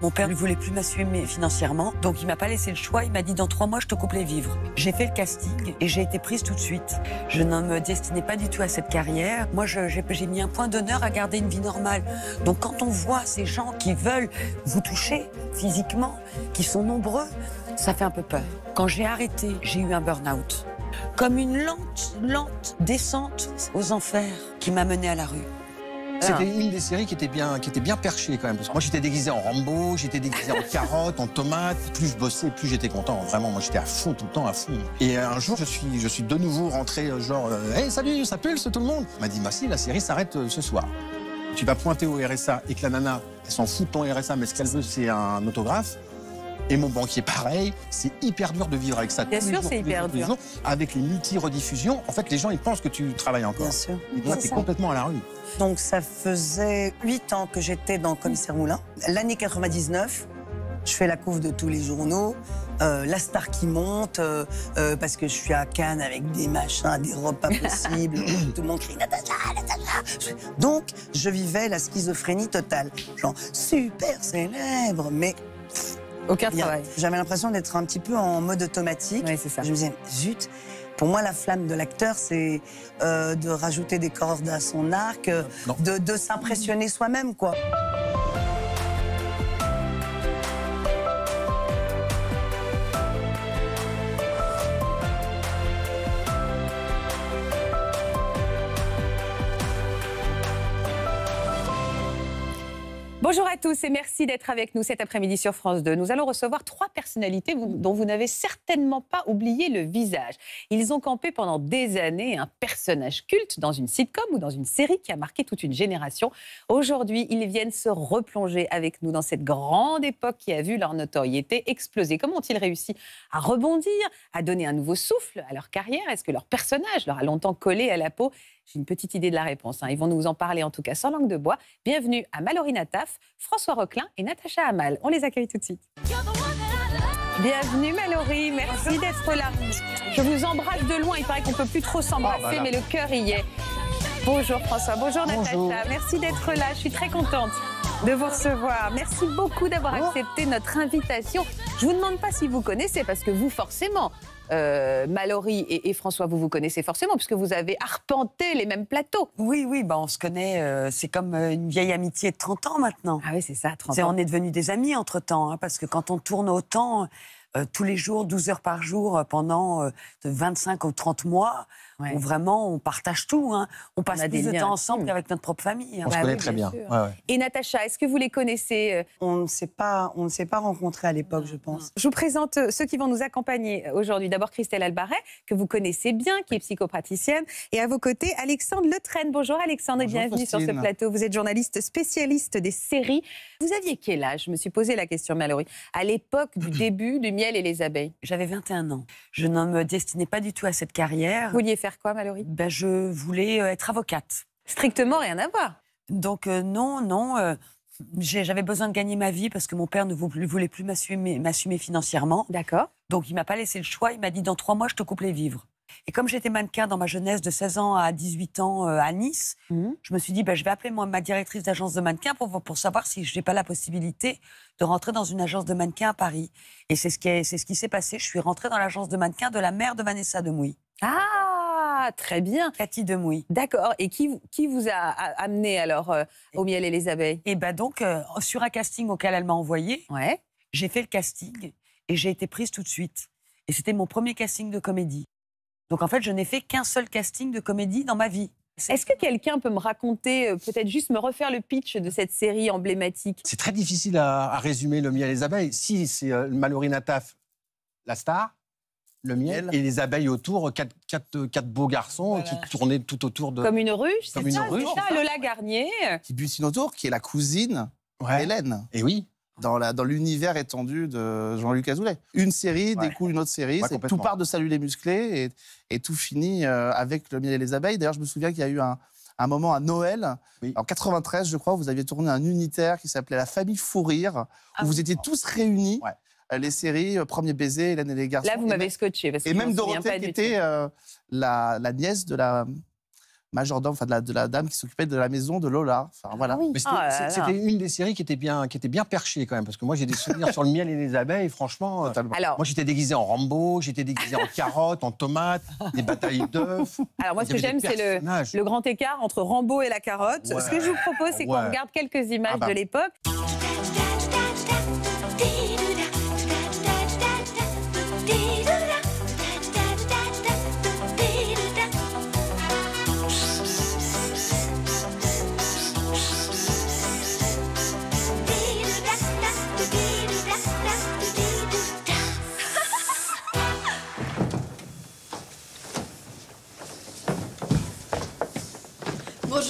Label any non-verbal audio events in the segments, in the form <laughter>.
Mon père ne voulait plus m'assumer financièrement, donc il m'a pas laissé le choix. Il m'a dit dans trois mois, je te coupe les vivres. J'ai fait le casting et j'ai été prise tout de suite. Je ne me destinais pas du tout à cette carrière. Moi, j'ai mis un point d'honneur à garder une vie normale. Donc quand on voit ces gens qui veulent vous toucher physiquement, qui sont nombreux, ça fait un peu peur. Quand j'ai arrêté, j'ai eu un burn-out. Comme une lente, lente descente aux enfers qui m'a menée à la rue. C'était une des séries qui était bien, qui était bien perchée quand même. moi, j'étais déguisé en Rambo, j'étais déguisé en <laughs> carotte, en tomate. Plus je bossais, plus j'étais content. Vraiment, moi, j'étais à fond tout le temps, à fond. Et un jour, je suis, je suis de nouveau rentré, euh, genre, hé, euh, hey, salut, ça pulse tout le monde. m'a dit, bah si, la série s'arrête euh, ce soir. Tu vas pointer au RSA et que la nana, elle s'en fout de ton RSA, mais ce qu'elle veut, c'est un autographe. Et mon banquier, pareil, c'est hyper dur de vivre avec ça. Bien sûr, c'est hyper dur. avec les multi-rediffusions, en fait, les gens, ils pensent que tu travailles encore. Bien sûr. Et toi, t'es complètement à la rue. Donc, ça faisait 8 ans que j'étais dans Commissaire Moulin. L'année 99, je fais la couve de tous les journaux, euh, la star qui monte, euh, euh, parce que je suis à Cannes avec des machins, des robes pas possibles, <laughs> tout le monde crie Donc, je vivais la schizophrénie totale. Genre, super célèbre, mais aucun travail. J'avais l'impression d'être un petit peu en mode automatique. Oui, c'est ça. Je me disais, zut. Pour moi, la flamme de l'acteur, c'est euh, de rajouter des cordes à son arc, de, de s'impressionner soi-même, quoi. Bonjour à tous et merci d'être avec nous cet après-midi sur France 2. Nous allons recevoir trois personnalités dont vous n'avez certainement pas oublié le visage. Ils ont campé pendant des années un personnage culte dans une sitcom ou dans une série qui a marqué toute une génération. Aujourd'hui, ils viennent se replonger avec nous dans cette grande époque qui a vu leur notoriété exploser. Comment ont-ils réussi à rebondir, à donner un nouveau souffle à leur carrière Est-ce que leur personnage leur a longtemps collé à la peau j'ai une petite idée de la réponse. Hein. Ils vont nous en parler en tout cas sans langue de bois. Bienvenue à Mallory Nataf, François Roquelin et Natacha Amal. On les accueille tout de suite. Bienvenue Mallory, merci d'être là. Je vous embrasse de loin, il paraît qu'on ne peut plus trop s'embrasser, ah, bah mais le cœur y est. Bonjour François, bonjour, bonjour. Natacha, merci d'être là, je suis très contente de vous recevoir. Merci beaucoup d'avoir oh. accepté notre invitation. Je ne vous demande pas si vous connaissez, parce que vous, forcément, euh, Mallory et, François, vous vous connaissez forcément puisque vous avez arpenté les mêmes plateaux. Oui, oui, bah on se connaît, euh, c'est comme euh, une vieille amitié de 30 ans maintenant. Ah oui, c'est ça, 30 ans. on est devenus des amis entre-temps, hein, parce que quand on tourne autant, euh, tous les jours, 12 heures par jour, pendant 25 ou 30 mois, vraiment on partage tout. Hein. On passe des de temps ensemble avec notre propre famille. Hein. On se bah connaît très bien. Et Natacha, est-ce que vous les connaissez euh? On ne s'est pas, on ne s'est pas rencontrés à l'époque, je pense. Je vous présente euh, ceux qui vont nous accompagner euh, aujourd'hui. D'abord Christelle Albaret, que vous connaissez bien, qui est psychopraticienne, et à vos côtés Alexandre Letraine. Bonjour Alexandre et bienvenue sur ce plateau. Vous êtes journaliste spécialiste des séries. Vous aviez quel âge Je me suis posé la question, Mallory. À l'époque du <clears throat> début du miel et les abeilles. J'avais 21 ans. Je ne me destinais pas du tout à cette carrière. Vous vouliez faire quoi, Mallory ben, Je voulais euh, être avocate. Strictement rien à voir. Donc euh, non, non. Euh, j'avais besoin de gagner ma vie parce que mon père ne voulait plus m'assumer financièrement. D'accord. Donc il m'a pas laissé le choix. Il m'a dit dans trois mois, je te coupe les vivres. Et comme j'étais mannequin dans ma jeunesse de 16 ans à 18 ans à Nice, mhm. je me suis dit, bah, je vais appeler moi, ma directrice d'agence de mannequin pour, pour savoir si je n'ai pas la possibilité de rentrer dans une agence de mannequin à Paris. Et c'est ce qui s'est ce passé. Je suis rentrée dans l'agence de mannequin de la mère de Vanessa Demouy. Ah ah, très bien. Cathy Demouy. D'accord. Et qui, vous a amené alors euh, au miel et les abeilles Eh bien donc, euh, sur un casting auquel elle m'a envoyé, ouais. j'ai fait le casting et j'ai été prise tout de suite. Et c'était mon premier casting de comédie. Donc en fait, je n'ai fait qu'un seul casting de comédie dans ma vie. Est-ce que quelqu'un peut me raconter, euh, peut-être juste me refaire le pitch de cette série emblématique C'est très difficile à, résumer Le miel et les abeilles. Si c'est Malory Nataf, la star, le miel et les abeilles autour, quatre, quatre, quatre beaux garçons qui tournaient tout autour de. Comme une ruche, c'est une ça, ruche. Lola Garnier. Qui butine autour, qui est la cousine Hélène. d'Hélène. Et oui. Dans, la, dans l'univers étendu de Jean-Luc Azoulay. Une série découle une autre série, tout part de Salut les musclés et, tout finit euh, avec le miel et les abeilles. D'ailleurs, je me souviens qu'il y a eu un, moment à Noël, en 93, je crois, vous aviez tourné un unitaire qui s'appelait La famille Fourir, ah où vous étiez tous réunis les séries euh, Premier baiser, Hélène et les garçons. Là, vous m'avez scotché. Parce que et même Dorothée, qui était euh, la, nièce de la majordome, enfin de la, dame qui s'occupait de la maison de Lola. Enfin voilà. Ah ah c'était une des séries qui était bien, qui était bien perchée quand même, parce que moi j'ai des souvenirs sur le miel et les abeilles. Franchement, euh, moi j'étais déguisé en Rambo, j'étais déguisé en carotte, en tomate, des batailles d'œufs. Alors moi ce que j'aime c'est le, grand écart entre Rambo et la carotte. Ce que je vous propose c'est qu'on regarde quelques images ah bah. de l'époque.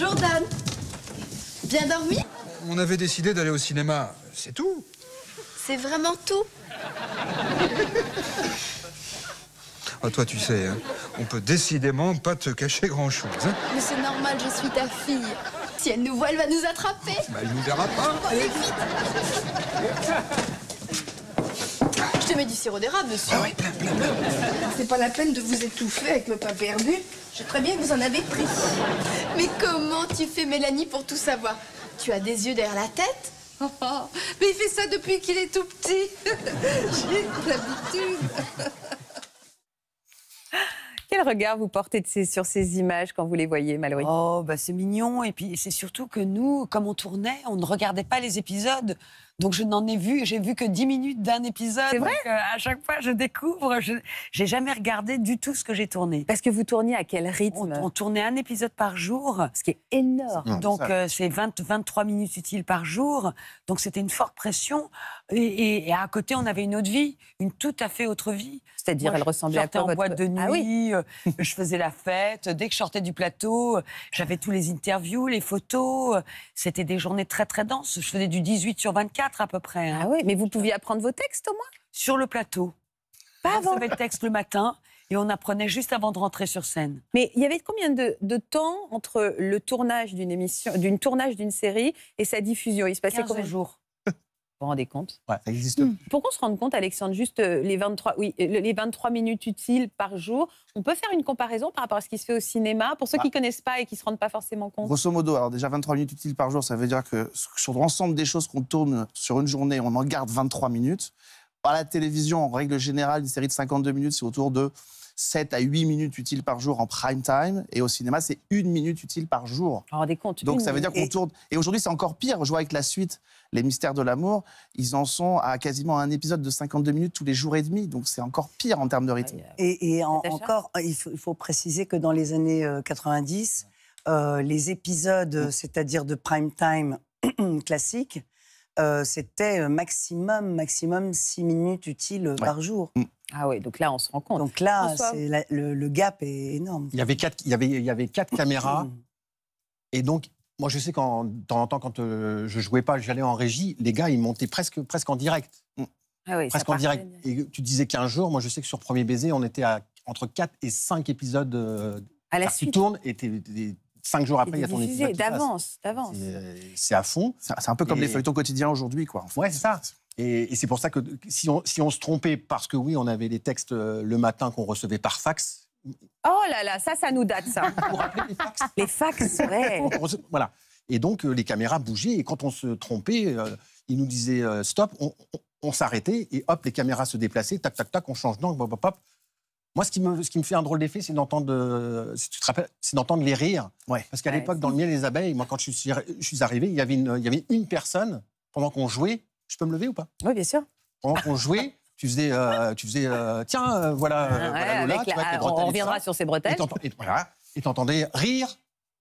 Bonjour, Bien dormi On avait décidé d'aller au cinéma. C'est tout. C'est vraiment tout. Ah, toi, tu sais, hein, on peut décidément pas te cacher grand-chose. Hein. Mais c'est normal, je suis ta fille. Si elle nous voit, elle va nous attraper. Bah, elle nous verra pas. Je mets du sirop d'érable dessus. Ah c'est pas la peine de vous étouffer avec le pain perdu. Je très bien que vous en avez pris. Mais comment tu fais, Mélanie, pour tout savoir Tu as des yeux derrière la tête oh, oh. mais il fait ça depuis qu'il est tout petit. <laughs> J'ai l'habitude. Quel regard vous portez sur ces images quand vous les voyez, Mallory Oh, bah c'est mignon. Et puis, c'est surtout que nous, comme on tournait, on ne regardait pas les épisodes. Donc je n'en ai vu, j'ai vu que 10 minutes d'un épisode. C'est vrai euh, À chaque fois, je découvre. Je n'ai jamais regardé du tout ce que j'ai tourné. Parce que vous tourniez à quel rythme on, tournait un épisode par jour, ce qui est énorme. donc euh, c'est 23 minutes utiles par jour. Donc c'était une forte pression. Et, à côté, on avait une autre vie, une tout à fait autre vie. C'est-à-dire, elle ressemblait à quoi en boîte de ah nuit, ah oui. Euh, je faisais la fête. Dès que je sortais du plateau, j'avais tous les interviews, les photos. C'était des journées très, très denses. Je faisais du 18 sur 24 à peu près. Hein. Ah oui, mais vous pouviez apprendre vos textes au moins Sur le plateau. Pas avant. On recevait le texte le matin et on apprenait juste avant de rentrer sur scène. Mais il y avait combien de, temps entre le tournage d'une émission, d'une tournage d'une série et sa diffusion Il se passait 15 combien jours. Vous vous rendez compte ouais, ça existe. Hmm. Pour qu'on se rende compte, Alexandre, juste euh, les 23, oui, euh, les 23 minutes utiles par jour, on peut faire une comparaison par rapport à ce qui se fait au cinéma, pour ceux qui ne ah. connaissent pas et qui ne se rendent pas forcément compte Grosso modo, alors déjà 23 minutes utiles par jour, ça veut dire que sur l'ensemble des choses qu'on tourne sur une journée, on en garde 23 minutes. Par la télévision, en règle générale, une série de 52 minutes, c'est autour de 7 à 8 minutes utiles par jour en prime time. Et au cinéma, c'est une minute utile par jour. Vous rendez compte Donc ça veut dire qu'on tourne. Et aujourd'hui, c'est encore pire. Je vois avec la suite, Les Mystères de l'amour, ils en sont à quasiment un épisode de 52 minutes tous les jours et demi. Donc c'est encore pire en termes de rythme. Et, encore, il faut, préciser que dans les années 90, euh, euh, les épisodes, mm. c'est-à-dire de prime time <clears throat> classique, euh, c'était maximum, maximum 6 minutes utiles par jour. Mm. Ah oui, donc là, on se rend compte. Donc là, le, gap est énorme. Il y avait quatre, il y avait, il y avait quatre caméras. Et donc, moi, je sais qu'en temps en temps, quand euh, je jouais pas, j'allais en régie, les gars, ils montaient presque, presque en direct. Mm. Ah oui, presque en direct. Et tu disais qu'un jour, moi, je sais que sur Premier Baiser, on était entre 4 et 5 épisodes. Euh, qui à Tu tournes et cinq jours après, il y a ton épisode. D'avance, d'avance. Euh, c'est à fond. C'est un peu comme les feuilletons quotidiens aujourd'hui, quoi. Ouais, c'est ça. Et, c'est pour ça que si on, si on se trompait, parce que oui, on avait les textes euh, le matin qu'on recevait par fax, Oh là là, ça, ça nous date, ça. Vous vous les fax Les fax, ouais. voilà. Et donc, euh, les caméras bougeaient. Et quand on se trompait, euh, ils nous disaient stop, on, s'arrêtait. Et hop, les caméras se déplaçaient. Tac, tac, tac, on change d'angle. Hop, Moi, ce qui, me, ce qui me fait un drôle d'effet, c'est d'entendre, c'est d'entendre les rires. Ouais. Parce qu'à l'époque, dans le miel des abeilles, moi, quand je suis, je suis arrivé, il y avait une, il y avait une personne pendant qu'on jouait je peux me lever ou pas Oui, bien sûr. Pendant qu'on jouait, tu faisais, euh, tu faisais euh, tiens, euh, voilà, voilà on reviendra sur ces bretelles. Et t'entendais rire.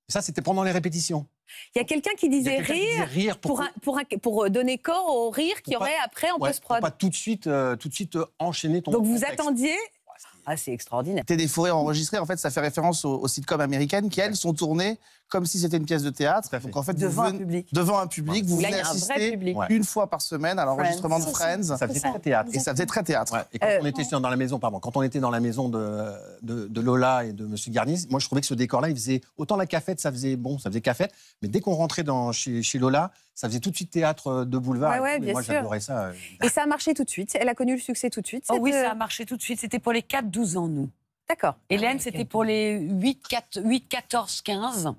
ça, c'était pendant les répétitions. Il y a quelqu'un qui disait rire, rire pour, donner corps au rire qu'il y aurait après en post-prod. Pas tout de suite, tout de suite enchaîner ton. Donc vous attendiez ah, c'est extraordinaire. T'es des forêts enregistrées, en fait, ça fait référence aux, aux sitcoms américaines qui, elles, sont tournées comme si c'était une pièce de théâtre. fait, devant un public. Devant un public, vous venez assister une fois par semaine à l'enregistrement de Friends. Ça faisait très théâtre. Et ça faisait très théâtre. Et quand euh, on était dans la maison, pardon, quand on était dans la maison de, de, Lola et de Monsieur Garnis, moi je trouvais que ce décor-là, il faisait autant la cafette, ça faisait bon, ça faisait cafette, mais dès qu'on rentrait dans chez, Lola, ça faisait tout de suite théâtre de boulevard. bien moi, j'adorais ça. Euh. Et ça a marché tout de suite. Elle a connu le succès tout de suite. Oh oui, ça a euh, marché tout de suite. C'était pour les 4-12 ans, nous. D'accord. Hélène, c'était pour les 8, 4, 8, 14, 15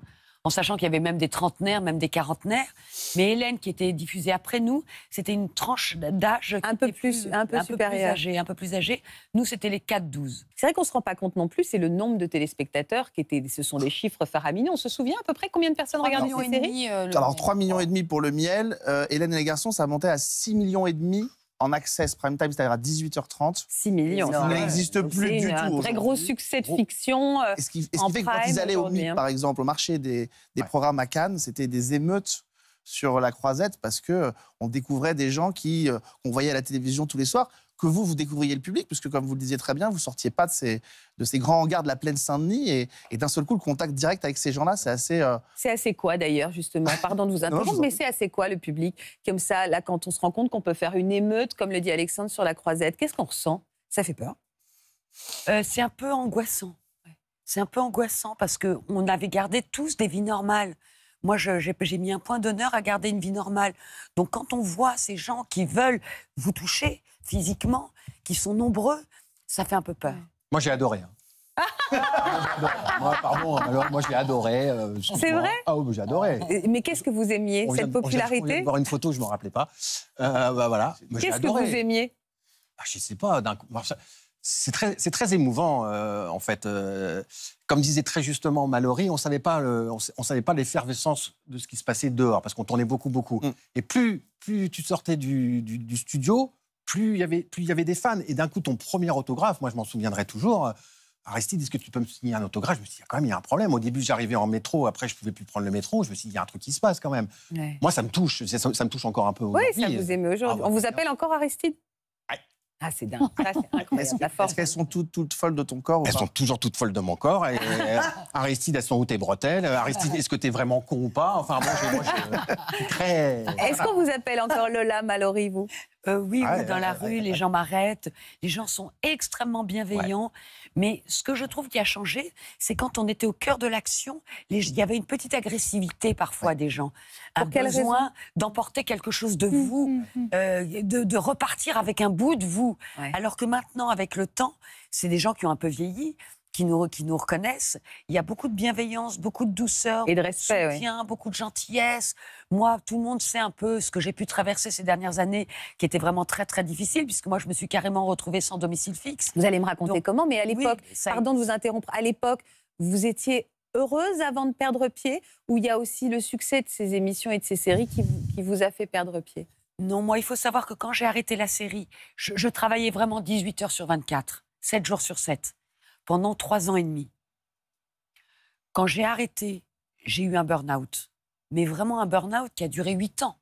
en sachant qu'il y avait même des trentenaires, même des quarantenaires. Mais Hélène, qui était diffusée après nous, c'était une tranche d'âge un peu plus, un peu, plus âgée, un peu plus âgée. Nous, c'était les 4-12. C'est vrai qu'on se rend pas compte non plus. C'est le nombre de téléspectateurs qui étaient. Ce sont des chiffres faramineux. On se souvient à peu près combien de personnes regardaient cette série. Alors 3 millions et euh, demi pour le miel. Euh, Hélène et les garçons, ça montait à 6 millions et demi en access prime time, c'est-à-dire à 18h30. 6 millions. Ça n'existe plus du un C'est Un très gros succès de fiction. est euh, ce qui, fait que quand ils allaient au MIC, hein. par exemple, au marché des, des programmes à Cannes, c'était des émeutes sur la croisette parce que euh, on découvrait des gens qui euh, qu'on voyait à la télévision tous les soirs que vous, vous découvriez le public, puisque comme vous le disiez très bien, vous sortiez pas de ces, de ces grands hangars de la plaine Saint-Denis et, d'un seul coup, le contact direct avec ces gens-là, c'est assez. Euh, c'est assez quoi d'ailleurs, justement <laughs> Pardon de vous interrompre, mais c'est assez quoi le public Comme ça, là, quand on se rend compte qu'on peut faire une émeute, comme le dit Alexandre sur la croisette, qu'est-ce qu'on ressent Ça fait peur euh, C'est un peu angoissant. C'est un peu angoissant parce qu'on avait gardé tous des vies normales. Moi, j'ai mis un point d'honneur à garder une vie normale. Donc, quand on voit ces gens qui veulent vous toucher, physiquement, qui sont nombreux, ça fait un peu peur. Moi, j'ai adoré. Hein. Ah. <laughs> moi, pardon, hein, alors, moi j'ai adoré. Euh, c'est vrai Ah j'ai adoré. Mais qu'est-ce que vous aimiez Cette popularité on voir une photo, je ne m'en rappelais pas. Euh, bah, voilà. Qu'est-ce que vous aimiez ah, Je ne sais pas. C'est très, émouvant, euh, en fait. comme disait très justement Mallory, on ne savait pas, l'effervescence de ce qui se passait dehors, parce qu'on tournait beaucoup, beaucoup. Mm. Et plus, plus tu sortais du studio, plus il y avait, des fans. Et d'un coup, ton premier autographe, moi je m'en souviendrai toujours. Euh, Aristide, est-ce que tu peux me signer un autographe Je me suis dit, quand même, il y a un problème. Au début, j'arrivais en métro, après, je pouvais plus prendre le métro. Je me suis dit, il y a un truc qui se passe quand même. Moi, ça me touche, ça, me touche encore un peu Oui, ça vous euh, émeut aujourd'hui. On vous appelle encore Aristide ah, c'est dingue. <laughs> c'est Est-ce qu'elles sont toutes, toutes, folles de ton corps Elles sont toujours toutes folles de mon corps. Euh, Aristide, elles sont où tes bretelles Aristide, est-ce que es vraiment con ou pas Enfin, bon, moi, je, je, Est-ce qu'on vous appelle encore Lola Mallory, vous euh, ah, oui, dans ah, la ah, rue, les gens m'arrêtent. Les gens sont extrêmement bienveillants. Mais ce que je trouve qui a changé, c'est quand on était au cœur de l'action, il y avait une petite agressivité parfois des gens. Pour un besoin d'emporter quelque chose de mmh, vous, mmh, mmh. Euh, de, repartir avec un bout de vous. Alors que maintenant, avec le temps, c'est des gens qui ont un peu vieilli, qui nous, qui nous reconnaissent, il y a beaucoup de bienveillance, beaucoup de douceur, et de respect, soutien, beaucoup de gentillesse. Moi, tout le monde sait un peu ce que j'ai pu traverser ces dernières années, qui était vraiment très très difficile, puisque moi je me suis carrément retrouvée sans domicile fixe. Vous allez me raconter comment, mais à l'époque, pardon de vous interrompre, à l'époque, vous étiez heureuse avant de perdre pied, ou il y a aussi le succès de ces émissions et de ces séries qui vous, a fait perdre pied Non, moi, il faut savoir que quand j'ai arrêté la série, je, je travaillais vraiment 18 heures sur 24, 7 jours sur 7 pendant trois ans et demi. Quand j'ai arrêté, j'ai eu un burn-out, mais vraiment un burn-out qui a duré huit ans.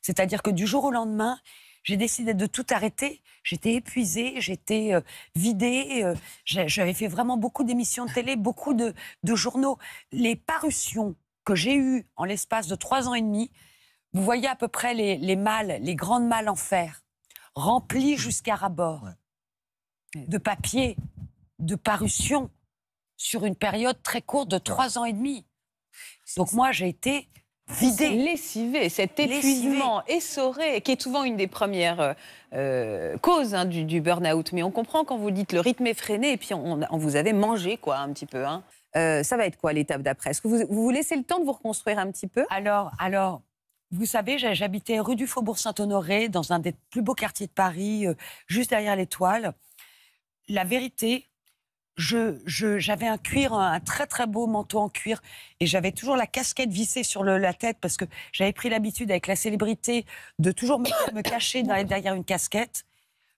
C'est-à-dire que du jour au lendemain, j'ai décidé de tout arrêter. J'étais épuisée, j'étais euh, vidée. Euh, j'avais fait vraiment beaucoup d'émissions de télé, beaucoup de, journaux. Les parutions que j'ai eues en l'espace de trois ans et demi, vous voyez à peu près les, les les grandes mâles en fer, remplies jusqu'à rabord de papier, de parution, sur une période très courte de trois ans et demi. Donc moi, j'ai été vidée. Lessivée, cet épuisement essoré, qui est souvent une des premières euh, causes hein, du, burn-out. Mais on comprend quand vous dites le rythme est freiné et puis on, vous avait mangé, quoi, un petit peu. Hein. Euh, ça va être quoi l'étape d'après Est-ce que vous, vous, laissez le temps de vous reconstruire un petit peu Alors, alors, vous savez, j'habitais rue du Faubourg Saint-Honoré, dans un des plus beaux quartiers de Paris, euh, juste derrière l'Étoile la vérité, j'avais je, j'avais un cuir, un, très très beau manteau en cuir, et j'avais toujours la casquette vissée sur la tête parce que j'avais pris l'habitude avec la célébrité de toujours me, cacher derrière, une casquette.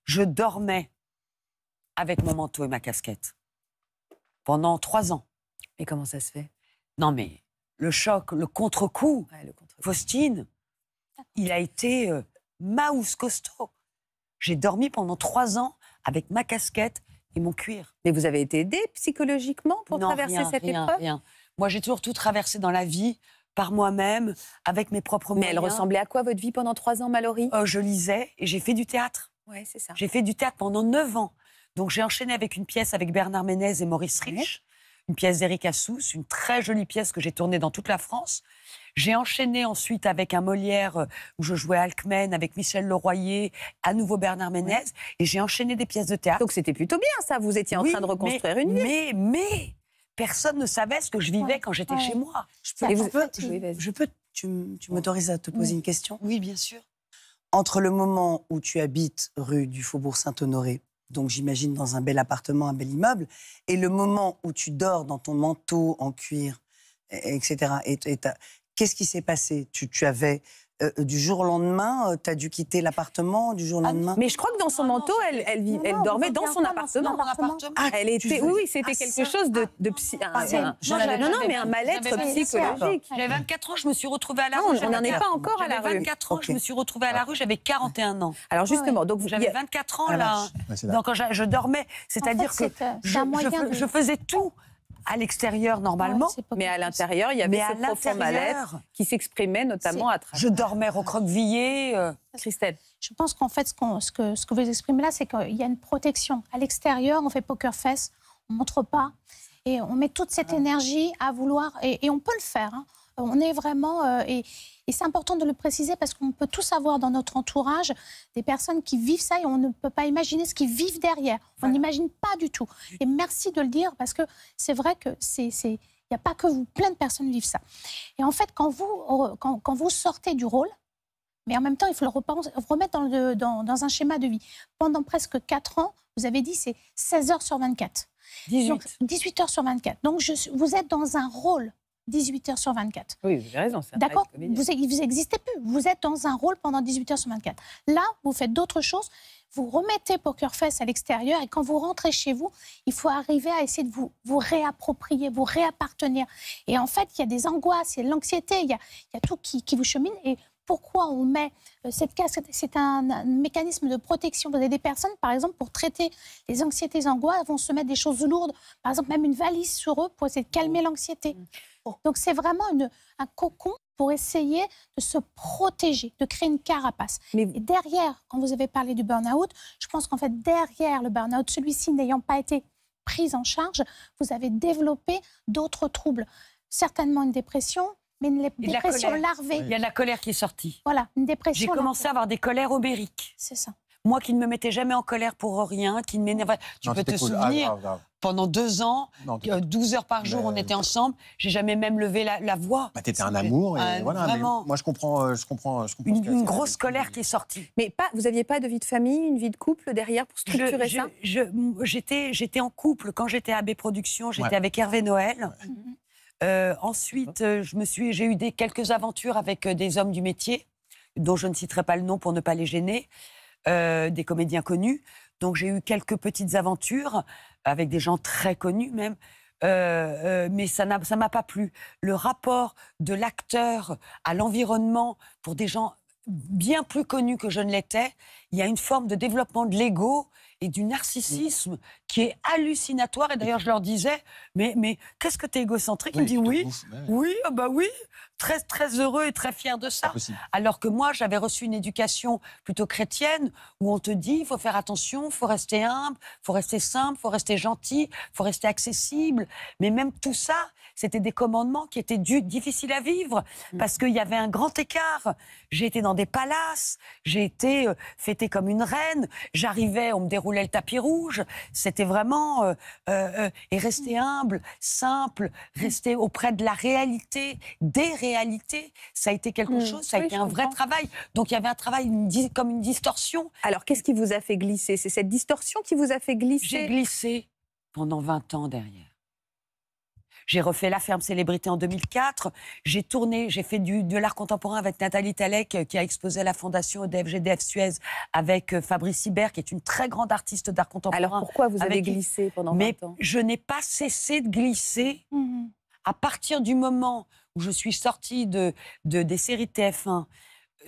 Je dormais avec mon manteau et ma casquette pendant trois ans. Et comment ça se fait Non, mais le choc, le contre-coup, Faustine, il a été euh, maus costaud. J'ai dormi pendant trois ans avec ma casquette et mon cuir. Mais vous avez été aidé psychologiquement pour traverser cette rien, épreuve Moi, j'ai toujours tout traversé dans la vie par moi-même, avec mes propres moyens. Mais elle ressemblait à quoi votre vie pendant trois ans, Mallory oh, Je lisais et j'ai fait du théâtre. Ouais, c'est ça. J'ai fait du théâtre pendant neuf ans. Donc j'ai enchaîné avec une pièce avec Bernard Ménez et Maurice Rich une pièce d'Eric Assous, une très jolie pièce que j'ai tournée dans toute la France. J'ai enchaîné ensuite avec un Molière euh, où je jouais Alcmen, avec Michel Leroyer, à nouveau Bernard Ménez, et j'ai enchaîné des pièces de théâtre. Donc c'était plutôt bien ça, vous étiez en train de reconstruire une vie. Mais, mais, personne ne savait ce que je vivais quand j'étais chez moi. Je peux, vous, je peux, tu, tu m'autorises à te poser une question Oui, bien sûr. Entre le moment où tu habites rue du Faubourg Saint-Honoré donc j'imagine dans un bel appartement, un bel immeuble, et le moment où tu dors dans ton manteau en cuir, etc., qu'est-ce qui s'est passé tu, avais euh, euh, du jour au lendemain, euh, tu as dû quitter l'appartement du jour au ah, lendemain. mais je crois que dans son ah manteau, elle, dormait dans son appartement. Dans ah, Elle était, oui, c'était quelque chose de, de non, non, mais un mal-être psychologique. J'avais 24 ans, je me suis retrouvée à la Non, rue. on n'en est pas encore à la rue. 24 ans, je me suis retrouvée à la rue, j'avais 41 ans. Alors justement, donc vous- J'avais 24 ans là. Donc quand je, dormais, c'est-à-dire que je faisais tout à l'extérieur normalement. mais à l'intérieur, il y avait cette ce profond malaise qui s'exprimait notamment à travers. Je dormais recroquevillé, Euh... Christelle. Je pense qu'en fait, ce, que, vous exprimez là, c'est qu'il y a une protection. À l'extérieur, on fait poker face, on montre pas. Et on met toute cette énergie à vouloir, et, on peut le faire. Hein on est vraiment, euh, et, c'est important de le préciser parce qu'on peut tous avoir dans notre entourage des personnes qui vivent ça et on ne peut pas imaginer ce qu'ils vivent derrière. On n'imagine pas du tout. Et merci de le dire parce que c'est vrai que c'est... Il n'y a pas que vous, plein de personnes vivent ça. Et en fait, quand vous, quand, vous sortez du rôle, mais en même temps, il faut le remettre dans, un schéma de vie. Pendant presque 4 ans, vous avez dit c'est 16 heures sur 24. 18. heures sur 24. Donc vous êtes dans un rôle. 18 heures sur 24. Oui, vous avez raison. D'accord vous, vous existez plus. Vous êtes dans un rôle pendant 18 heures sur 24. Là, vous faites d'autres choses. Vous remettez Poker Face à l'extérieur et quand vous rentrez chez vous, il faut arriver à essayer de vous, vous réapproprier, vous réappartenir. Et en fait, il y a des angoisses, il y a de l'anxiété, il, y a tout qui, vous chemine. Et pourquoi on met euh, cette casque C'est un, mécanisme de protection. Vous avez des personnes, par exemple, pour traiter les anxiétés, les angoisses, vont se mettre des choses lourdes, par exemple même une valise sur eux pour essayer de calmer oh. l'anxiété. Mm. Donc c'est vraiment un cocon pour essayer de se protéger, de créer une carapace. Mais derrière, quand vous avez parlé du burn-out, je pense qu'en fait, derrière le burn-out, celui-ci n'ayant pas été pris en charge, vous avez développé d'autres troubles. Certainement une dépression, mais une dépression larvée. Il y a de la colère qui est sortie. Voilà, une dépression. J'ai commencé à avoir des colères obériques. C'est ça moi qui ne me mettais jamais en colère pour rien, qui ne m'énervait. Tu peux te ah, souvenir pendant deux ans, 12 euh, heures par jour, ben, on était ensemble. J'ai jamais même levé la, voix. Bah, étais un amour. Ah, vraiment. moi, je comprends. Euh, je comprends, je comprends une, grosse colère qui est sortie. Mais pas, vous n'aviez pas de vie de famille, une vie de couple derrière pour structurer ça J'étais en couple. Quand j'étais à B Production, j'étais avec Hervé Noël. Euh, ensuite, je me suis, j'ai eu des, quelques aventures avec des hommes du métier, dont je ne citerai pas le nom pour ne pas les gêner, des comédiens connus. Donc j'ai eu quelques petites aventures avec des gens très connus même. Euh, euh, mais ça ne m'a pas plu. Le rapport de l'acteur à l'environnement pour des gens bien plus connus que je ne l'étais, il y a une forme de développement de l'ego et du narcissisme qui est hallucinatoire. Et d'ailleurs, je leur disais, mais, mais qu'est-ce que tu es égocentrique Ils me disent oui, oui, ah bah oui, très, très heureux et très fier de ça. Alors que moi, j'avais reçu une éducation plutôt chrétienne où on te dit, il faut faire attention, il faut rester humble, il faut rester simple, il faut rester gentil, il faut rester accessible. Mais même tout ça, c'était des commandements qui étaient du, difficiles à vivre mm. parce qu'il y avait un grand écart. J'ai été dans des palaces, j'ai été euh, fêtée comme une reine. J'arrivais, on me déroulait le tapis rouge. C'était vraiment euh, euh, euh et rester mm. humble, simple, mm. rester auprès de la réalité, des réalités. Ça a été quelque chose, ça a été un vrai travail. Donc il y avait un travail comme une distorsion. Alors qu'est-ce qui vous a fait glisser C'est cette distorsion qui vous a fait glisser J'ai glissé pendant 20 ans derrière. J'ai refait La Ferme Célébrité en 2004. J'ai tourné, j'ai fait du, de l'art contemporain avec Nathalie Talek, euh, qui a exposé à la Fondation EDF, GDF Suez, avec euh, Fabrice Hibert, qui est une très grande artiste d'art contemporain. Alors pourquoi vous avez glissé pendant Mais 20 Je n'ai pas cessé de glisser. Mhm. À partir du moment où je suis sortie de, de des séries TF1, euh,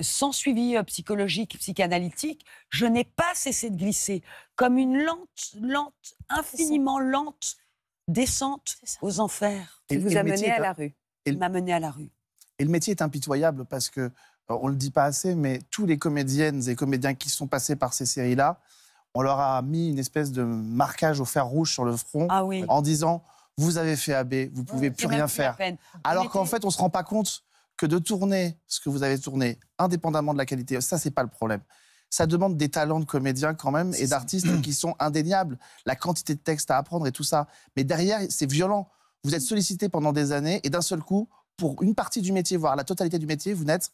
sans suivi psychologique, psychanalytique, je n'ai pas cessé de glisser comme une lente, lente, infiniment lente descente aux enfers qui vous a mené à la rue. Il m'a mené à la rue. Et le métier est impitoyable parce que, on ne le dit pas assez, mais tous les comédiennes et comédiens qui sont passés par ces séries-là, on leur a mis une espèce de marquage au fer rouge sur le front ah en disant Vous avez fait AB, vous ne pouvez plus rien faire. Alors qu'en fait, on ne se rend pas compte que de tourner ce que vous avez tourné, indépendamment de la qualité, ça, c'est pas le problème ça demande des talents de comédiens quand même et d'artistes qui sont <clears throat> indéniables. La quantité de textes à apprendre et tout ça. Mais derrière, c'est violent. Vous êtes sollicité pendant des années et d'un seul coup, pour une partie du métier, voire la totalité du métier, vous n'êtes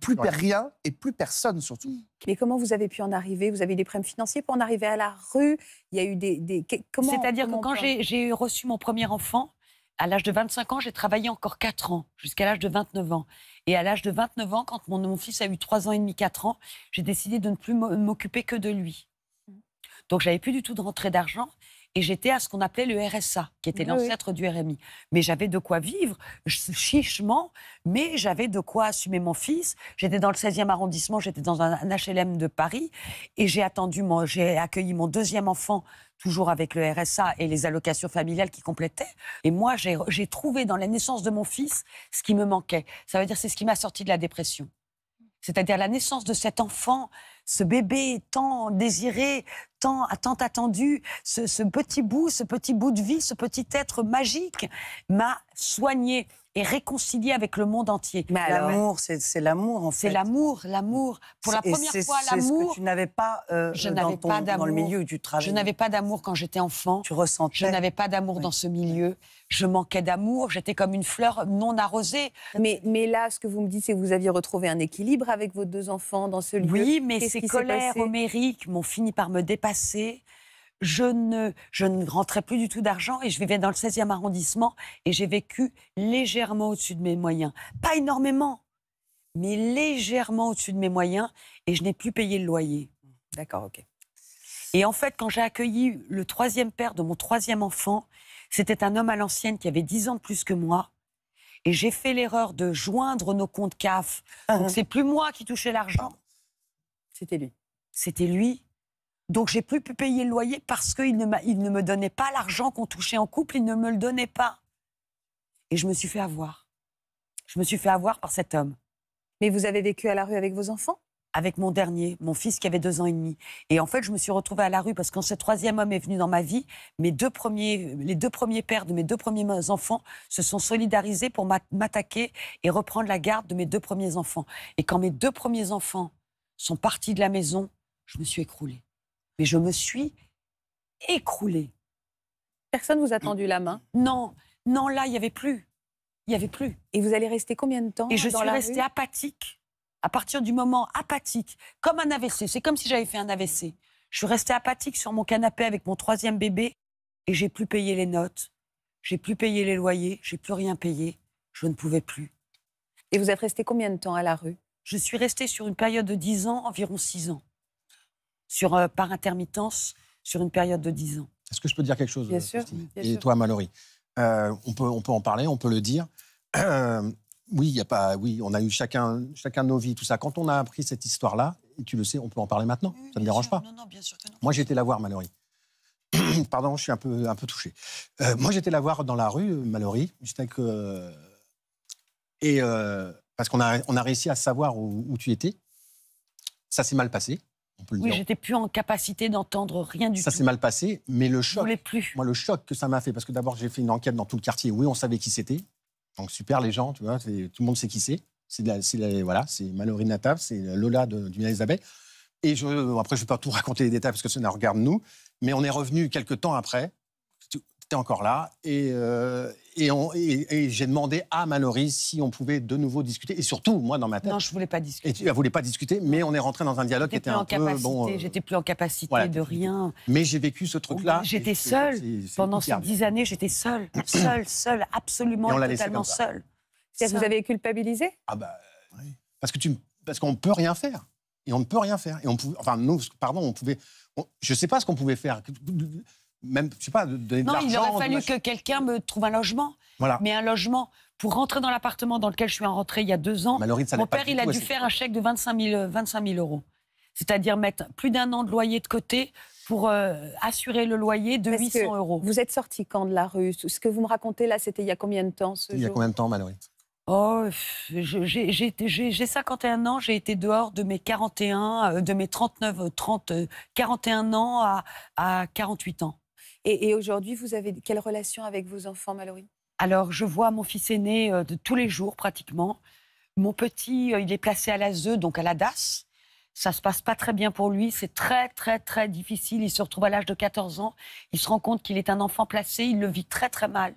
plus, rien. et plus personne surtout. Mm. Mais comment vous avez pu en arriver Vous avez eu des problèmes financiers pour en arriver à la rue Il y a eu des... Comment, C'est-à-dire que quand j'ai reçu mon premier enfant, à l'âge de 25 ans, j'ai travaillé encore 4 ans, jusqu'à l'âge de 29 ans. Et à l'âge de 29 ans, quand mon, fils a eu 3 ans et demi, 4 ans, j'ai décidé de ne plus m'occuper que de lui. Donc j'avais plus du tout de rentrée d'argent et j'étais à ce qu'on appelait le RSA, qui était l'ancêtre du RMI. Mais j'avais de quoi vivre, chichement, mais j'avais de quoi assumer mon fils. J'étais dans le 16e arrondissement, j'étais dans un HLM de Paris, et j'ai attendu, j'ai accueilli mon deuxième enfant toujours avec le RSA et les allocations familiales qui complétaient. Et moi, j'ai trouvé dans la naissance de mon fils ce qui me manquait. Ça veut dire c'est ce qui m'a sorti de la dépression. C'est-à-dire la naissance de cet enfant, ce bébé tant désiré, tant, attendu, ce petit bout, ce petit bout de vie, ce petit être magique m'a soigné et réconcilier avec le monde entier. Mais l'amour, c'est l'amour en fait. C'est l'amour, l'amour. Pour la première fois, l'amour. que tu n'avais pas, euh, euh, dans, ton, le milieu du travail. Je n'avais pas d'amour quand j'étais enfant. Tu ressentais. Je n'avais pas d'amour dans ce milieu. Je manquais d'amour. J'étais comme une fleur non arrosée. Mais, mais là, ce que vous me dites, c'est que vous aviez retrouvé un équilibre avec vos deux enfants dans ce lieu. Oui, mais ces colères homériques m'ont fini par me dépasser je ne, je ne rentrais plus du tout d'argent et je vivais dans le 16e arrondissement et j'ai vécu légèrement au-dessus de mes moyens. Pas énormément, mais légèrement au-dessus de mes moyens et je n'ai plus payé le loyer. D'accord, ok. Et en fait, quand j'ai accueilli le troisième père de mon troisième enfant, c'était un homme à l'ancienne qui avait 10 ans de plus que moi. Et j'ai fait l'erreur de joindre nos comptes CAF. Ah Donc ah. c'est plus moi qui touchais l'argent. C'était lui. C'était lui. Donc j'ai plus pu payer le loyer parce qu'il ne, il ne me donnait pas l'argent qu'on touchait en couple, il ne me le donnait pas. Et je me suis fait avoir. Je me suis fait avoir par cet homme. Mais vous avez vécu à la rue avec vos enfants Avec mon dernier, mon fils qui avait deux ans et demi. Et en fait, je me suis retrouvée à la rue parce que quand ce troisième homme est venu dans ma vie, mes deux premiers, les deux premiers pères de mes deux premiers enfants se sont solidarisés pour m'attaquer et reprendre la garde de mes deux premiers enfants. Et quand mes deux premiers enfants sont partis de la maison, je me suis écroulée. Mais je me suis écroulée. Personne vous a tendu la main Non, non, là, il n'y avait plus. Il n'y avait plus. Et vous allez rester combien de temps Et je suis restée apathique. À partir du moment apathique, comme un AVC, c'est comme si j'avais fait un AVC. Je suis restée apathique sur mon canapé avec mon troisième bébé et j'ai plus payé les notes, j'ai plus payé les loyers, j'ai plus rien payé. Je ne pouvais plus. Et vous êtes resté combien de temps à la rue Je suis restée sur une période de 10 ans, environ 6 ans sur, euh, par intermittence sur une période de 10 ans. Est-ce que je peux dire quelque chose Bien sûr. Et toi, Mallory euh, on, peut, on peut en parler, on peut le dire. <clears throat> Euh, oui, y a pas, oui, on a eu chacun, chacun nos vies, tout ça. Quand on a appris cette histoire-là, et tu le sais, on peut en parler maintenant. ça ne dérange pas. Non, non, bien sûr que non. Moi, j'étais la voir, Mallory. <clears throat> Pardon, je suis un peu, un peu touché. Euh, moi, j'étais la voir dans la rue, Mallory, juste et parce qu'on a, on a réussi à savoir où tu étais. Ça s'est mal passé oui, j'étais plus en capacité d'entendre rien du tout. Ça s'est mal passé, mais le choc. Je plus. Moi, le choc que ça m'a fait, parce que d'abord, j'ai fait une enquête dans tout le quartier. Oui, on savait qui c'était. Donc, super, les gens, tu vois, tout le monde sait qui c'est. C'est voilà, c'est Nataf, c'est Lola de Elisabeth. Et je, après, je ne vais pas tout raconter les détails parce que ça ne regarde nous. Mais on est revenu quelques temps après était encore là. Euh, et, et, j'ai demandé à Mallory si on pouvait de nouveau discuter. Et surtout, moi, dans ma tête. Non, je ne voulais pas discuter. Et tu ne voulais pas discuter, mais on est rentré dans un dialogue qui était un peu. Bon, euh, J'étais plus en capacité de rien. Mais j'ai vécu ce truc-là. Oh, j'étais seule. Pendant ces dix années, j'étais seule. <clears throat> Seule, seule, absolument, totalement seule. Est-ce que vous avez culpabilisé Ah, bah. Parce que tu, Parce qu'on ne peut rien faire. Et on ne peut rien faire. Et on pouvait, enfin, nous, pardon, on pouvait. je ne sais pas ce qu'on pouvait faire même, je sais pas, non, il aurait fallu que quelqu'un me trouve un logement. Voilà. Mais un logement pour rentrer dans l'appartement dans lequel je suis rentrée il y a deux ans. mon père, il a dû faire un chèque de 25 000, euros. C'est-à-dire mettre plus d'un an de loyer de côté pour euh, assurer le loyer de 800 euros. Vous êtes sorti quand de la rue Ce que vous me racontez là, c'était il y a combien de temps ce Il y a combien de temps, Malorie Oh, j'ai 51 ans, j'ai été dehors de mes 41, euh, de mes 39, 30, 41 ans à, à 48 ans. Et, aujourd'hui, vous avez quelle relation avec vos enfants, Mallory Alors, je vois mon fils aîné euh, de tous les jours, pratiquement. Mon petit, euh, il est placé à la ZEU, donc à la DAS. Ça se passe pas très bien pour lui. C'est très, très, très difficile. Il se retrouve à l'âge de 14 ans. Il se rend compte qu'il est un enfant placé. Il le vit très, très mal.